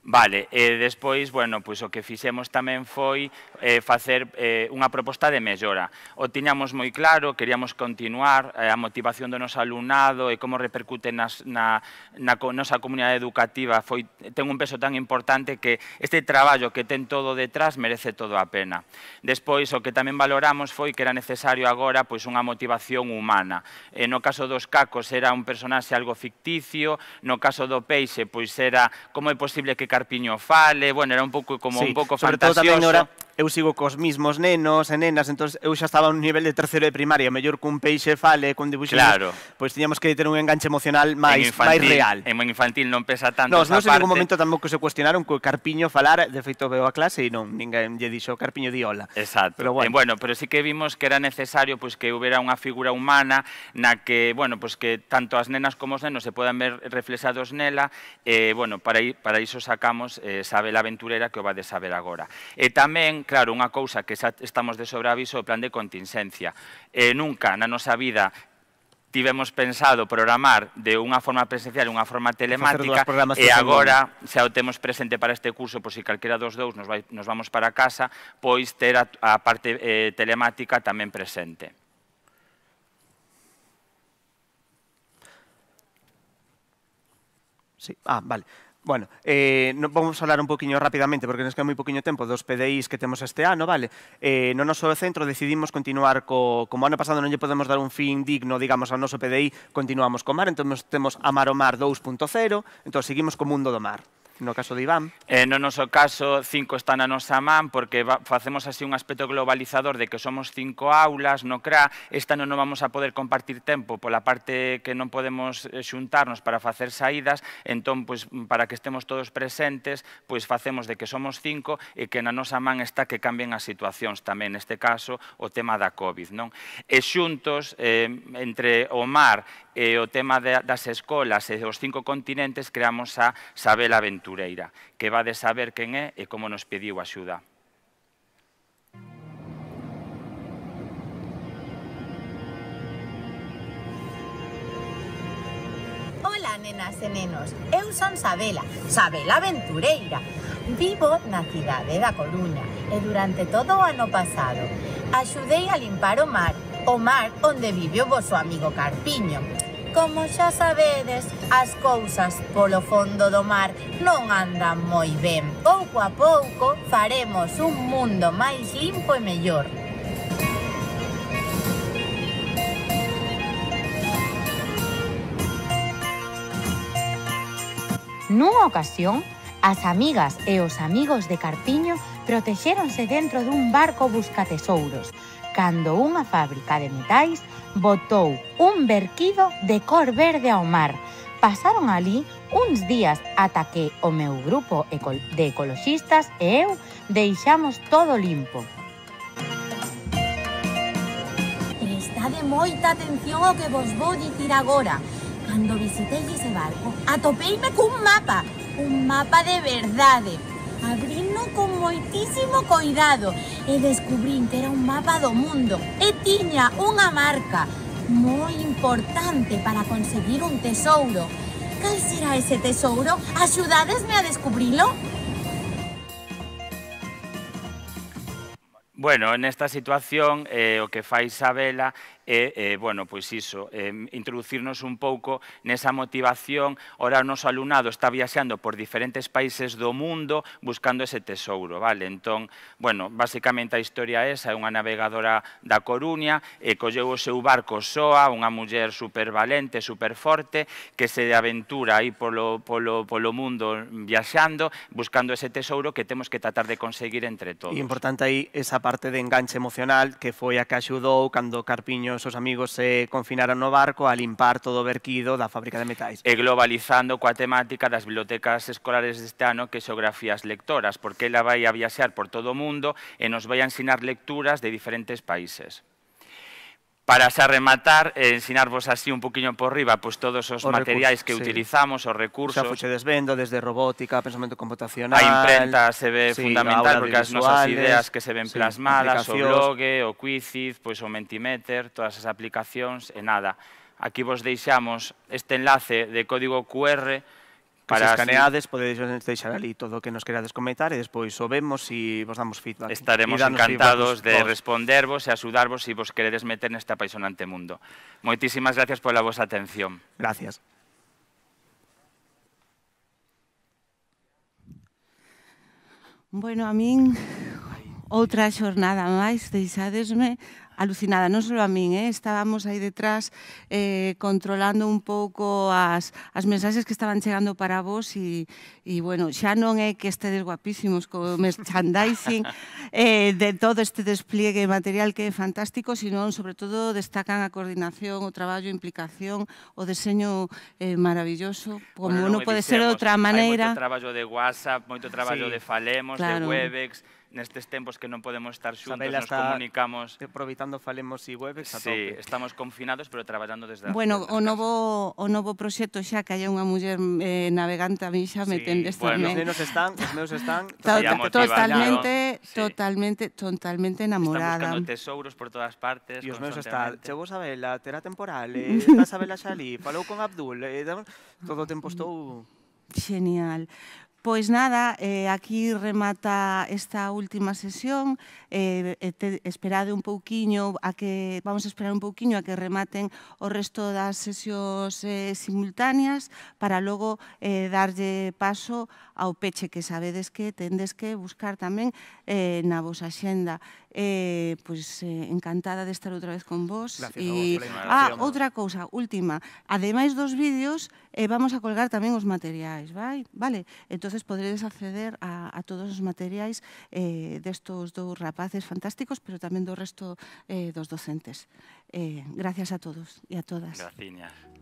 Vale, e despois, bueno, pois o que fixemos tamén foi eh, facer eh, unha proposta de mellora. O tiñamos moi claro, queríamos continuar eh, a motivación do noso alumnado e como repercute nas, na, na nosa comunidade educativa foi, ten un peso tan importante que este traballo que ten todo detrás merece todo a pena. Despois, o que tamén valoramos foi que era necesario agora pois unha motivación humana. E eh, no caso dos cacos era un personaxe algo ficticio, no caso do peixe pois era como é posible que Carpiño Fale, bueno, era un poco como un poco sobre fantasioso. eu sigo cos mismos nenos e nenas, entón eu xa estaba a un nivel de terceiro de primaria, mellor cun peixe fale, cun dibuixo, claro. pois tiñamos que ter un enganche emocional máis máis real. En infantil non pesa tanto Nos, non en ningún momento tampouco se cuestionaron co Carpiño falar, de feito veo a clase e non, ninguén lle dixo Carpiño di hola. Exacto. Pero bueno. Eh, bueno, pero sí que vimos que era necesario pois pues, que houbera unha figura humana na que, bueno, pois pues, que tanto as nenas como os nenos se podan ver reflexados nela, eh, bueno, para, para iso sacamos eh, la Aventurera que o va de saber agora. E tamén claro, unha cousa que xa estamos de sobreaviso o plan de contingencia. Eh, nunca na nosa vida tivemos pensado programar de unha forma presencial e unha forma telemática e agora, se o temos presente para este curso, pois se calquera dos dous nos, vai, nos vamos para casa, pois ter a, a parte eh, telemática tamén presente. Sí. Ah, vale. Bueno, eh, no, vamos a hablar un poquito rápidamente porque nos queda muy poquinho tiempo. dos PDIs que tenemos este ano, vale? Eh, no nos centro decidimos continuar co, como ano pasado no lle podemos dar un fin digno, digamos, a nuestro PDI, continuamos con mar, Entonces, tenemos a Mar o Mar 2.0, Entonces, seguimos con mundo do mar. no caso de Iván. Eh, no noso caso, cinco está na nosa man, porque va, facemos así un aspecto globalizador de que somos cinco aulas no CRA, esta non, vamos a poder compartir tempo pola parte que non podemos eh, xuntarnos para facer saídas, entón, pois, para que estemos todos presentes, pois facemos de que somos cinco e que na nosa man está que cambien as situacións tamén, neste caso, o tema da COVID. Non? E xuntos, eh, entre o mar e o tema de, das escolas e os cinco continentes, creamos a Sabela Ventura aventureira, que va de saber quen é e como nos pediu axuda. Ola, nenas e nenos. Eu son Sabela, Sabela Aventureira. Vivo na cidade da Coruña e durante todo o ano pasado axudei a limpar o mar, o mar onde vive o vosso amigo Carpiño. Como xa sabedes, as cousas polo fondo do mar non andan moi ben. Pouco a pouco faremos un mundo máis limpo e mellor. Nunha ocasión, as amigas e os amigos de Carpiño protexéronse dentro dun barco busca tesouros, cando unha fábrica de metais botou un berquido de cor verde ao mar. Pasaron ali uns días ata que o meu grupo de ecologistas e eu deixamos todo limpo. Prestade moita atención ao que vos vou dicir agora. Cando visitei ese barco, atopeime cun mapa, un mapa de verdade, abrino con moitísimo cuidado e descubrí que era un mapa do mundo e tiña unha marca moi importante para conseguir un tesouro. Cal será ese tesouro? Axudadesme a descubrilo? Bueno, en esta situación eh, o que fai Isabela e, eh, bueno, pois iso, eh, introducirnos un pouco nesa motivación. Ora o noso alumnado está viaxando por diferentes países do mundo buscando ese tesouro, vale? Entón, bueno, basicamente a historia é esa, é unha navegadora da Coruña, e colleu o seu barco soa, unha muller supervalente, superforte, que se aventura aí polo, polo, polo mundo viaxando, buscando ese tesouro que temos que tratar de conseguir entre todos. E importante aí esa parte de enganche emocional que foi a que axudou cando Carpiño os seus amigos se confinaron no barco a limpar todo o verquido da fábrica de metais. E globalizando coa temática das bibliotecas escolares deste ano que xeografías lectoras, porque ela vai a viaxear por todo o mundo e nos vai a ensinar lecturas de diferentes países para xa rematar eh, ensinarvos así un poquinho por riba pois todos os, os materiais que sí. utilizamos, os recursos. Xa fuxedes vendo desde robótica, pensamento computacional. A imprenta se ve sí, fundamental porque as nosas ideas que se ven sí, plasmadas, o blog, o Quizizz, pois o Mentimeter, todas as aplicacións e nada. Aquí vos deixamos este enlace de código QR Para se escaneades, podedes deixar ali todo o que nos querades comentar e despois o vemos e vos damos feedback. Estaremos encantados feedback, de vos. respondervos e axudarvos se vos queredes meter neste apaixonante mundo. Moitísimas gracias pola vosa atención. Gracias. Bueno, a min outra xornada máis, deixadesme alucinada, non só a min, eh? estábamos aí detrás eh, controlando un pouco as, as mensaxes que estaban chegando para vos e, e bueno, xa non é que estedes guapísimos co merchandising eh, de todo este despliegue material que é fantástico, sino sobre todo destacan a coordinación, o traballo, a implicación, o deseño eh, maravilloso, como bueno, non pode dicemos, ser de outra maneira. Hai moito traballo de WhatsApp, moito traballo sí, de Falemos, claro. de Webex, nestes tempos que non podemos estar xuntos, Sabela nos está comunicamos... Aproveitando falemos e Web. a tope. Sí, estamos confinados, pero traballando desde... Bueno, desde o novo, o novo proxecto xa que haya unha muller eh, navegante a mí xa me tende tendes bueno. tamén. Os nenos están, os meus están... Totalmente, totalmente, sí. totalmente, totalmente enamorada. Están buscando tesouros por todas partes. E os meus están, chegou Sabela, terá temporal, eh, está Sabela xa ali, falou con Abdul, eh, todo o tempo estou... Genial. Pois nada, eh, aquí remata esta última sesión, eh, eh, te, esperade un pouquiño a que, vamos a esperar un pouquiño a que rematen o resto das sesións eh, simultáneas para logo eh, darlle paso ao peche que sabedes que tendes que buscar tamén eh, na vosa xenda. Eh, pois, eh, encantada de estar outra vez con vos. Gracias e... a vos, Ah, outra cousa, última. Ademais dos vídeos, eh, vamos a colgar tamén os materiais, vai? Vale, entonces podredes acceder a, a todos os materiais eh, destos dous rapaces fantásticos, pero tamén do resto eh, dos docentes. Eh, gracias a todos e a todas. Gracias.